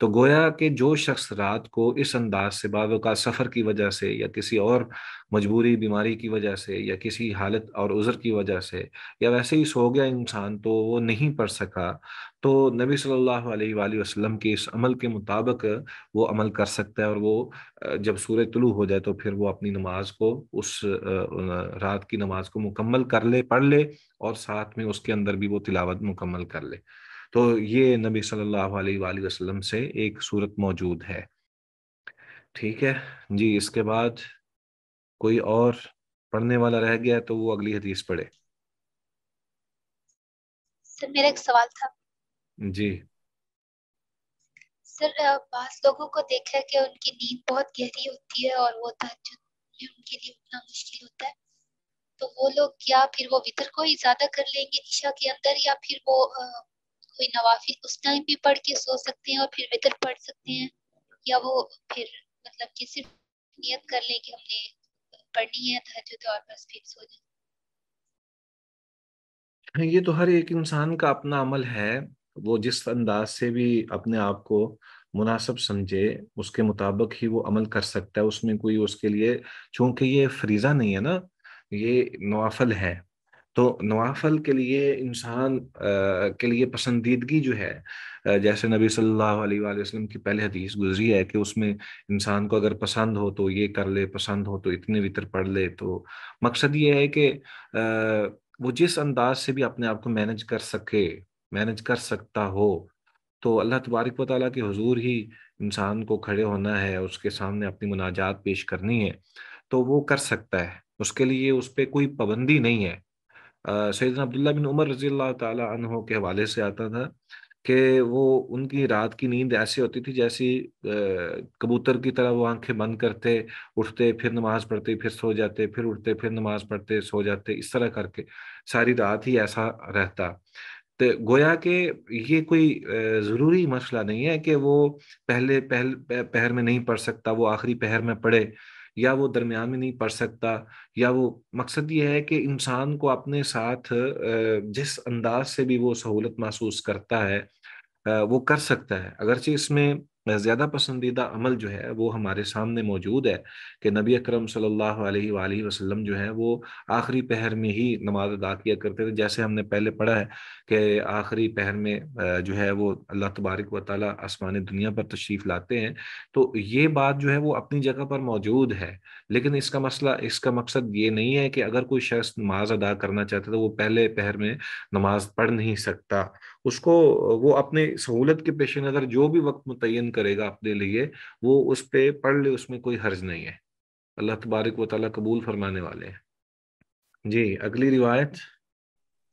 तो गोया कि जो शख्स रात को इस अंदाज से बावका सफ़र की वजह से या किसी और मजबूरी बीमारी की वजह से या किसी हालत और उज़र की वजह से या वैसे ही सो गया इंसान तो वो नहीं पढ़ सका तो नबी सल्लल्लाहु अलैहि वसल्लम के इस अमल के मुताबिक वो अमल कर सकता है और वो जब सूर्य तुलू हो जाए तो फिर वो अपनी नमाज को उस रात की नमाज को मुकम्मल कर ले पढ़ ले और साथ में उसके अंदर भी वो तिलावत मुकम्मल कर ले तो ये नबी सल्लल्लाहु अलैहि वसल्लम से एक सूरत मौजूद है ठीक है जी इसके बाद कोई और पढ़ने वाला रह गया तो वो अगली हदीस पढ़े सर मेरा एक सवाल था जी सर बास लोगों को देखा है कि उनकी नींद बहुत गहरी होती है और वो तहजुद उनके लिए उतना मुश्किल होता है तो वो लोग क्या फिर वो वितर को ही ज्यादा कर लेंगे निशा के अंदर या फिर वो कोई नवाफिल उस टाइम भी पढ़ के सो सकते हैं और फिर वितर पढ़ सकते हैं या वो फिर मतलब कि सिर्फ नियत कर लें कि हमने पढ़नी है तहजद तो और बस फिर सो जाए हाँ, ये तो हर एक इंसान का अपना अमल है वो जिस अंदाज से भी अपने आप को मुनासब समझे उसके मुताबिक ही वो अमल कर सकता है उसमें कोई उसके लिए चूंकि ये फरीजा नहीं है ना ये नवाफल है तो नवाफल के लिए इंसान के लिए पसंदीदगी जो है जैसे नबी सल्लल्लाहु अलैहि वसल्लम की पहले हदीस गुजरी है कि उसमें इंसान को अगर पसंद हो तो ये कर ले पसंद हो तो इतने वितर पढ़ ले तो मकसद ये है कि वो जिस अंदाज से भी अपने आप को मैनेज कर सके मैनेज कर सकता हो तो अल्लाह तबारक व ताली के हजूर ही इंसान को खड़े होना है उसके सामने अपनी मुनाजात पेश करनी है तो वो कर सकता है उसके लिए उस पर कोई पाबंदी नहीं है सैदन अब्दुल्ला बिन उमर रजी अल्लाह के हवाले से आता था कि वो उनकी रात की नींद ऐसी होती थी जैसी कबूतर की तरह वो आंखें बंद करते उठते फिर नमाज पढ़ते फिर सो जाते फिर उठते फिर नमाज पढ़ते सो जाते इस तरह करके सारी रात ही ऐसा रहता तो गोया के ये कोई ज़रूरी मसला नहीं है कि वो पहले पहल पहर में नहीं पढ़ सकता वो आखिरी पहर में पढ़े या वो दरमियान में नहीं पढ़ सकता या वो मकसद ये है कि इंसान को अपने साथ जिस अंदाज से भी वो सहूलत महसूस करता है वो कर सकता है अगरचे इसमें ज़्यादा पसंदीदा अमल जो है वो हमारे सामने मौजूद है कि नबी अकरम सल्लल्लाहु अलैहि वसल्लम जो है वो आखिरी पहर में ही नमाज अदा किया करते थे जैसे हमने पहले पढ़ा है के आखिरी पहर में जो है वो अल्लाह तबारक व ताली आसमान दुनिया पर तशरीफ़ लाते हैं तो ये बात जो है वो अपनी जगह पर मौजूद है लेकिन इसका मसला इसका मकसद ये नहीं है कि अगर कोई शख्स नमाज अदा करना चाहता तो वो पहले पहर में नमाज पढ़ नहीं सकता उसको वो अपने सहूलत के पेश नज़र जो भी वक्त मुतन करेगा अपने लिए वो उस पर पढ़ ले उसमें कोई हर्ज नहीं है अल्लाह तबारक व ताली कबूल फरमाने वाले हैं जी अगली रिवायत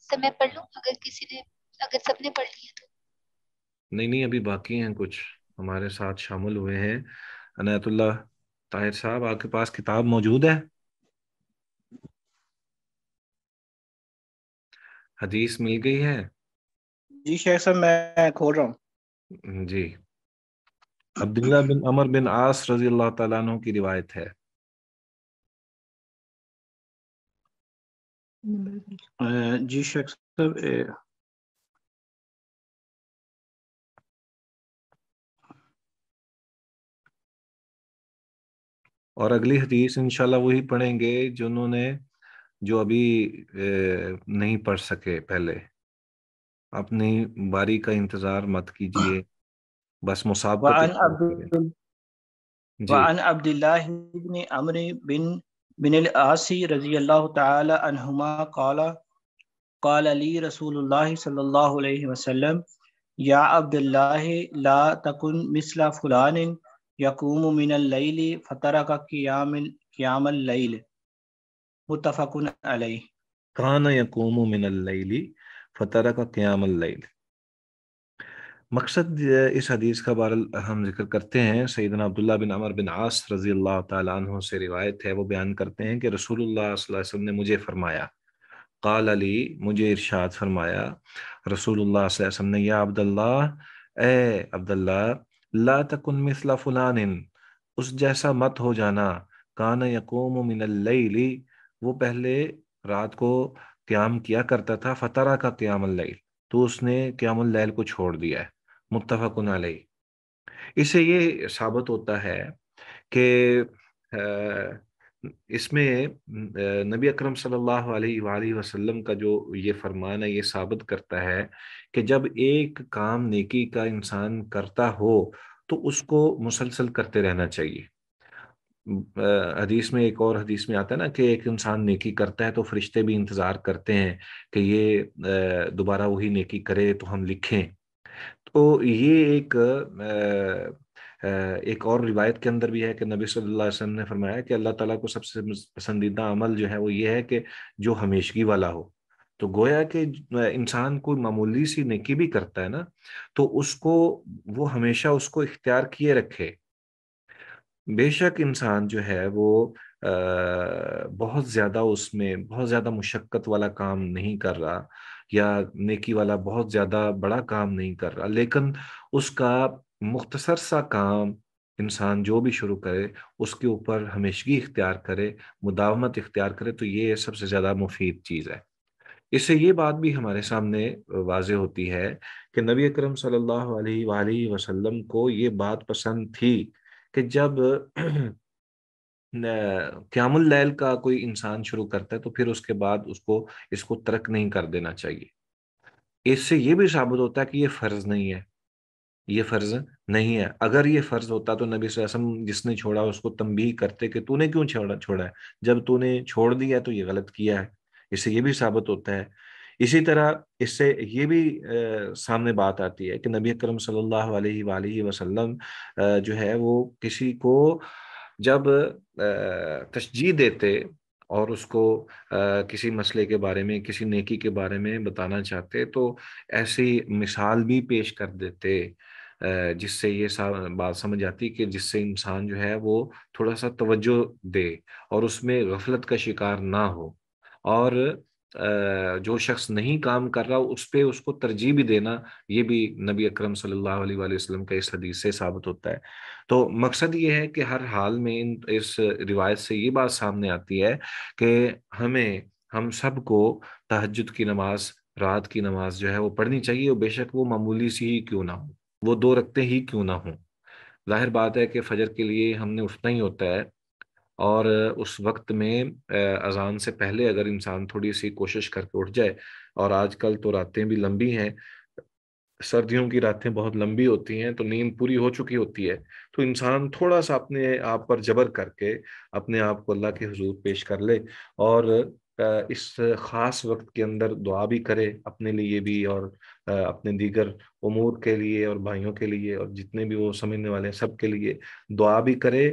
सब तो मैं पढ़ लू अगर किसी ने अगर सबने पढ़ लिया तो नहीं नहीं अभी बाकी हैं कुछ हमारे साथ शामिल हुए हैं अनायतुल्ला ताहिर साहब आपके पास किताब मौजूद है हदीस मिल गई है जी शेख साहब मैं खोल रहा हूँ जी अब्दुल्ला बिन अमर बिन आस रजी अल्लाह तु की रिवायत है जी शख्स साहब और अगली हदीस इंशाल्लाह वही पढ़ेंगे जो उन्होंने जो अभी नहीं पढ़ सके पहले अपनी बारी का इंतजार मत कीजिए बस मुसाबत अब्दुल्लाह बिन अमर बिन बिन आसी रजी अल्लाह तहुमा काला काल अली रसूल सल्ला वसम या अब्दुल्लाह ला तकुन मिसला फ़ुलान यकूम मिनल फ़तरा का कियाम कियामल मुतफ़क़ुन अलैह कान यकूम मिनल फ़तरा का कियामल मकसद इस हदीस का बार हम जिक्र करते हैं सैदना अब्दुल्ला बिन अमर बिन आस रजी अल्लाह तु से रिवायत है वो बयान करते हैं कि रसूलुल्लाह ने मुझे फ़रमाया काल अली मुझे इरशाद फरमाया रसूलुल्लाह ने या अब्दुल्ला ए अब्दुल्ला ला तक मिसला फ़लान उस जैसा मत हो जाना कान यकोम मिनल्लैली वो पहले रात को क्याम किया करता था फतरा का क्याम तो उसने क्यामल को छोड़ दिया है मुतफ़न अलई इससे ये साबित होता है कि इसमें नबी अकरम सल्लल्लाहु अलैहि वसल्लम का जो ये फरमान है ये साबित करता है कि जब एक काम नेकी का इंसान करता हो तो उसको मुसलसल करते रहना चाहिए हदीस में एक और हदीस में आता है ना कि एक इंसान नेकी करता है तो फरिश्ते भी इंतज़ार करते हैं कि ये दोबारा वही नेकी करे तो हम लिखें तो ये एक एक और रिवायत के अंदर भी है कि नबी सल्लल्लाहु अलैहि वसल्लम ने फरमाया कि अल्लाह ताला को सबसे पसंदीदा अमल जो है वो ये है कि जो हमेशगी वाला हो तो गोया कि इंसान कोई मामूली सी नेकी भी करता है ना तो उसको वो हमेशा उसको इख्तियार किए रखे बेशक इंसान जो है वो आ, बहुत ज़्यादा उसमें बहुत ज़्यादा मुशक्क़त वाला काम नहीं कर रहा या नेकी वाला बहुत ज़्यादा बड़ा काम नहीं कर रहा लेकिन उसका मुख्तसर सा काम इंसान जो भी शुरू करे उसके ऊपर हमेशगी इख्तियार करे मुदावमत इख्तियार करे तो ये सबसे ज़्यादा मुफीद चीज़ है इससे ये बात भी हमारे सामने वाज होती है कि नबी अकरम सल्लल्लाहु अलैहि वसल्लम को ये बात पसंद थी कि जब क्यामुल लैल का कोई इंसान शुरू करता है तो फिर उसके बाद उसको इसको तर्क नहीं कर देना चाहिए इससे ये भी साबित होता है कि ये फर्ज नहीं है ये फर्ज नहीं है अगर ये फर्ज होता तो नबी वसम जिसने छोड़ा उसको तंबीह करते कि तूने क्यों छोड़ा छोड़ा है जब तूने छोड़ दिया तो ये गलत किया है इससे ये भी साबित होता है इसी तरह इससे ये भी आ, सामने बात आती है कि नबी अकरम सल्लल्लाहु अलैहि वसल्लम जो है वो किसी को जब तशजी देते और उसको किसी मसले के बारे में किसी नेकी के बारे में बताना चाहते तो ऐसी मिसाल भी पेश कर देते जिससे ये बात समझ आती कि जिससे इंसान जो है वो थोड़ा सा तवज्जो दे और उसमें गफलत का शिकार ना हो और जो शख्स नहीं काम कर रहा उस पर उसको तरजीह भी देना ये भी नबी अक्रम सल्लाम का इस हदीस से साबित होता है तो मकसद ये है कि हर हाल में इन इस रिवायत से ये बात सामने आती है कि हमें हम सबको तहजद की नमाज रात की नमाज जो है वो पढ़नी चाहिए और बेशक वो मामूली सी ही क्यों ना हो वो दो रखते ही क्यों ना हो जाहिर बात है कि फजर के लिए हमने उठना ही होता है और उस वक्त में अजान से पहले अगर इंसान थोड़ी सी कोशिश करके उठ जाए और आजकल तो रातें भी लंबी हैं सर्दियों की रातें बहुत लंबी होती हैं तो नींद पूरी हो चुकी होती है तो इंसान थोड़ा सा अपने आप पर जबर करके अपने आप को अल्लाह के हजूर पेश कर ले और इस ख़ास वक्त के अंदर दुआ भी करे अपने लिए भी और अपने दीगर उमूर के लिए और भाइयों के लिए और जितने भी वो समझने वाले हैं सब के लिए दुआ भी करे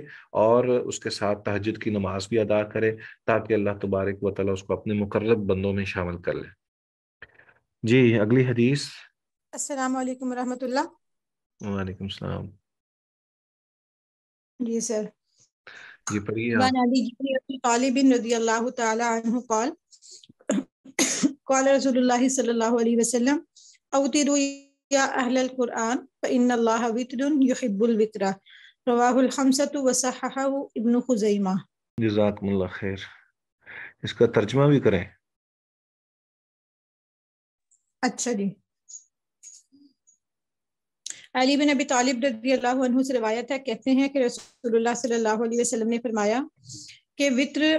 और उसके साथ तहजद की नमाज भी अदा करे ताकि अल्लाह तबारक व ताली उसको अपने मुकर्रब बंदों में शामिल कर ले जी अगली हदीस अस्सलाम वालेकुम रहमतुल्लाह वालेकुम सलाम जी सर وعن علي بن ابي طالب رضي الله تعالى عنه قال قال رسول الله صلى الله عليه وسلم اوتروا يا اهل القران فان الله وتر يحب الوتر रवाह इब्न खुजैमा जजाकमुल्ला खैर इसका तर्जमा भी करें अच्छा जी अली बिन अबी तालिब रजी अल्लाह से रवायत है कहते हैं कि रसूलुल्लाह सल्लल्लाहु अलैहि वसल्लम ने फरमाया कि वित्र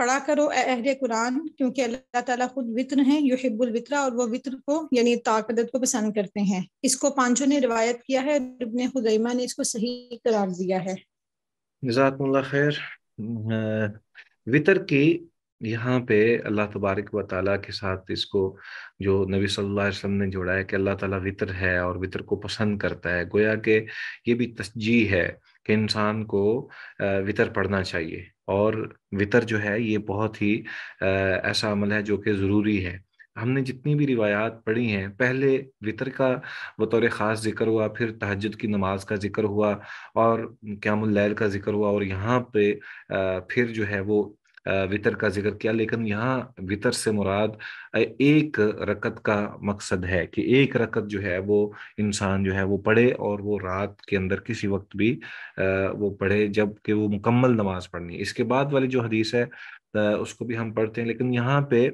पढ़ा करो अहर कुरान क्योंकि अल्लाह ताला खुद वित्र हैं युहिब्बुल वित्रा और वो वित्र को यानी ताकदत को पसंद करते हैं इसको पांचों ने रिवायत किया है इब्न खुदैमा ने इसको सही करार दिया है खैर वितर की यहाँ पे अल्लाह तबारक व ताली के साथ इसको जो नबी सल्लल्लाहु अलैहि वसल्लम ने जोड़ा है कि अल्लाह ताला वितर है और वितर को पसंद करता है गोया के ये भी तस्जी है कि इंसान को वितर पढ़ना चाहिए और वितर जो है ये बहुत ही ऐसा अमल है जो कि ज़रूरी है हमने जितनी भी रिवायात पढ़ी हैं पहले वितर का बतौर ख़ास जिक्र हुआ फिर तहजद की नमाज का जिक्र हुआ और क्यामुल लैल का जिक्र हुआ और यहाँ पे फिर जो है वो वितर का जिक्र किया लेकिन यहाँ वितर से मुराद एक रकत का मकसद है कि एक रकत जो है वो इंसान जो है वो पढ़े और वो रात के अंदर किसी वक्त भी वो पढ़े जबकि वो मुकम्मल नमाज पढ़नी इसके बाद वाली जो हदीस है उसको भी हम पढ़ते हैं लेकिन यहाँ पे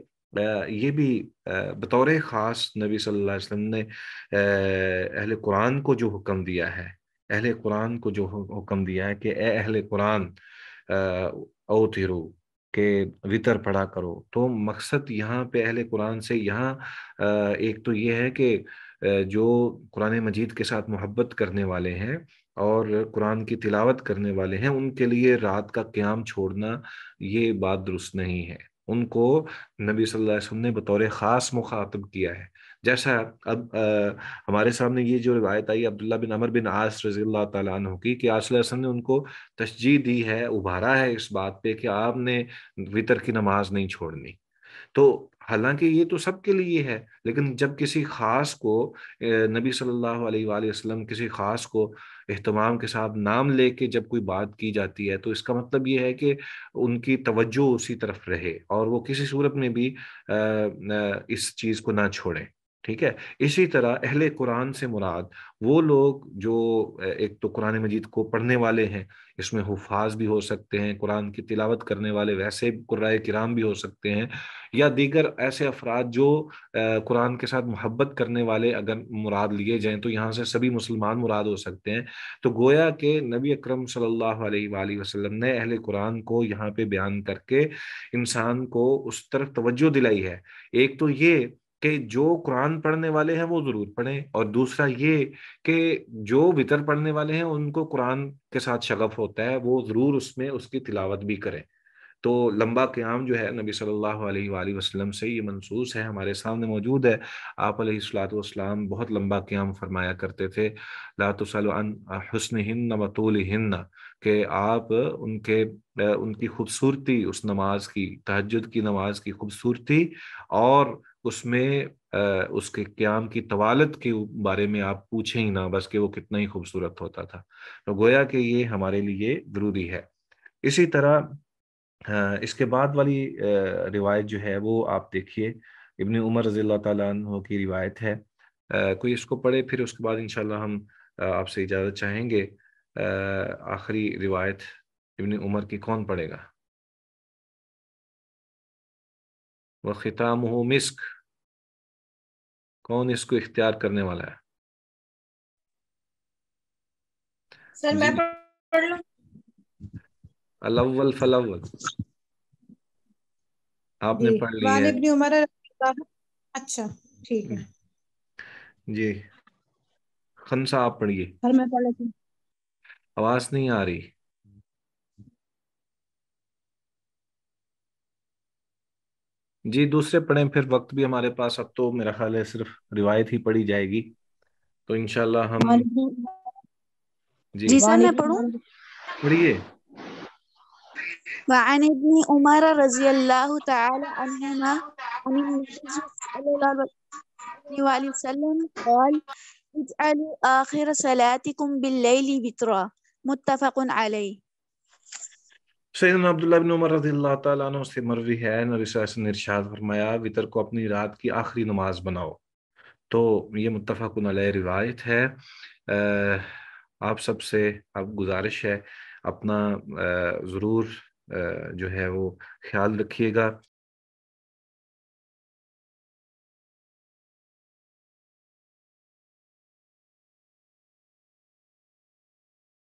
ये भी बतौर ख़ास नबी सल्लल्लाहु अलैहि वसल्लम ने अहले कुरान को जो हुक्म दिया है अहल कुरान को जो हुक्म दिया है कि ए कुरान ओ के वितर पढ़ा करो तो मकसद यहाँ पे अहले कुरान से यहाँ एक तो ये है कि जो कुरान मजीद के साथ मोहब्बत करने वाले हैं और कुरान की तिलावत करने वाले हैं उनके लिए रात का क्याम छोड़ना ये बात दुरुस्त नहीं है उनको नबी सल्लल्लाहु अलैहि वसल्लम ने बतौर ख़ास मुखातब किया है जैसा अब आ, हमारे सामने ये जो रिवायत आई अब्दुल्ला बिन अमर बिन आस रजी तु की कि आसलम ने उनको तशजी दी है उभारा है इस बात पे कि आपने वितर की नमाज नहीं छोड़नी तो हालांकि ये तो सबके लिए है लेकिन जब किसी खास को नबी सल्लल्लाहु अलैहि वसल्लम किसी खास को अहतमाम के साथ नाम लेके जब कोई बात की जाती है तो इसका मतलब ये है कि उनकी तवज्जो उसी तरफ रहे और वो किसी सूरत में भी इस चीज़ को ना छोड़ें ठीक है इसी तरह अहले कुरान से मुराद वो लोग जो एक तो कुरान मजीद को पढ़ने वाले हैं इसमें हुफाज भी हो सकते हैं कुरान की तिलावत करने वाले वैसे कुर्रा किराम भी हो सकते हैं या दीगर ऐसे अफराद जो कुरान के साथ मोहब्बत करने वाले अगर मुराद लिए जाएं तो यहाँ से सभी मुसलमान मुराद हो सकते हैं तो गोया के नबी अक्रम सल्लाम ने अहल कुरान को यहाँ पे बयान करके इंसान को उस तरफ तोज्जो दिलाई है एक तो ये कि जो कुरान पढ़ने वाले हैं वो ज़रूर पढ़ें और दूसरा ये कि जो वितर पढ़ने वाले हैं उनको कुरान के साथ शगफ होता है वो ज़रूर उसमें उसकी तिलावत भी करें तो लंबा क्याम जो है नबी सल्लल्लाहु अलैहि वसल्लम से ये मनसूस है हमारे सामने मौजूद है आप सलाम बहुत लंबा क्याम फरमाया करते थे लातुसलन हसन हिन्न वतूल हिन्न के आप उनके उनकी खूबसूरती उस नमाज की तहजद की नमाज की खूबसूरती और उसमें उसके क्याम की तवालत के बारे में आप पूछें ही ना बस कि वो कितना ही खूबसूरत होता था तो गोया कि ये हमारे लिए ज़रूरी है इसी तरह इसके बाद वाली रिवायत जो है वो आप देखिए इबन उमर रज़ी तु की रिवायत है कोई इसको पढ़े फिर उसके बाद इन हम आपसे इजाज़त चाहेंगे आखिरी रिवायत इबन उमर की कौन पढ़ेगा व ख़िताम हो मिस्क कौन इसको इख्तियार करने वाला है सर मैं पढ़ अलवल फलवल आपने पढ़ लिया है अच्छा ठीक है जी खनसा आप पढ़िए आवाज नहीं आ रही जी दूसरे पढ़े फिर वक्त भी हमारे पास अब तो मेरा ख्याल है सिर्फ रिवायत ही पढ़ी जाएगी तो इनशाला हम जी सर मैं पढ़ू पढ़िए وعن ابن عمر رضي الله تعالى عنهما عن النبي صلى الله عليه وسلم قال اجعلوا اخر صلاتكم بالليل بترا متفق عليه सैदन अब्दुल्ला बिन उमर रजी अल्लाह तु से मरवी है नरसा ने इरशाद फरमाया वितर को अपनी रात की आखिरी नमाज बनाओ तो ये मुतफ़न रिवायत है आप सब से अब गुजारिश है अपना ज़रूर जो है वो ख्याल रखिएगा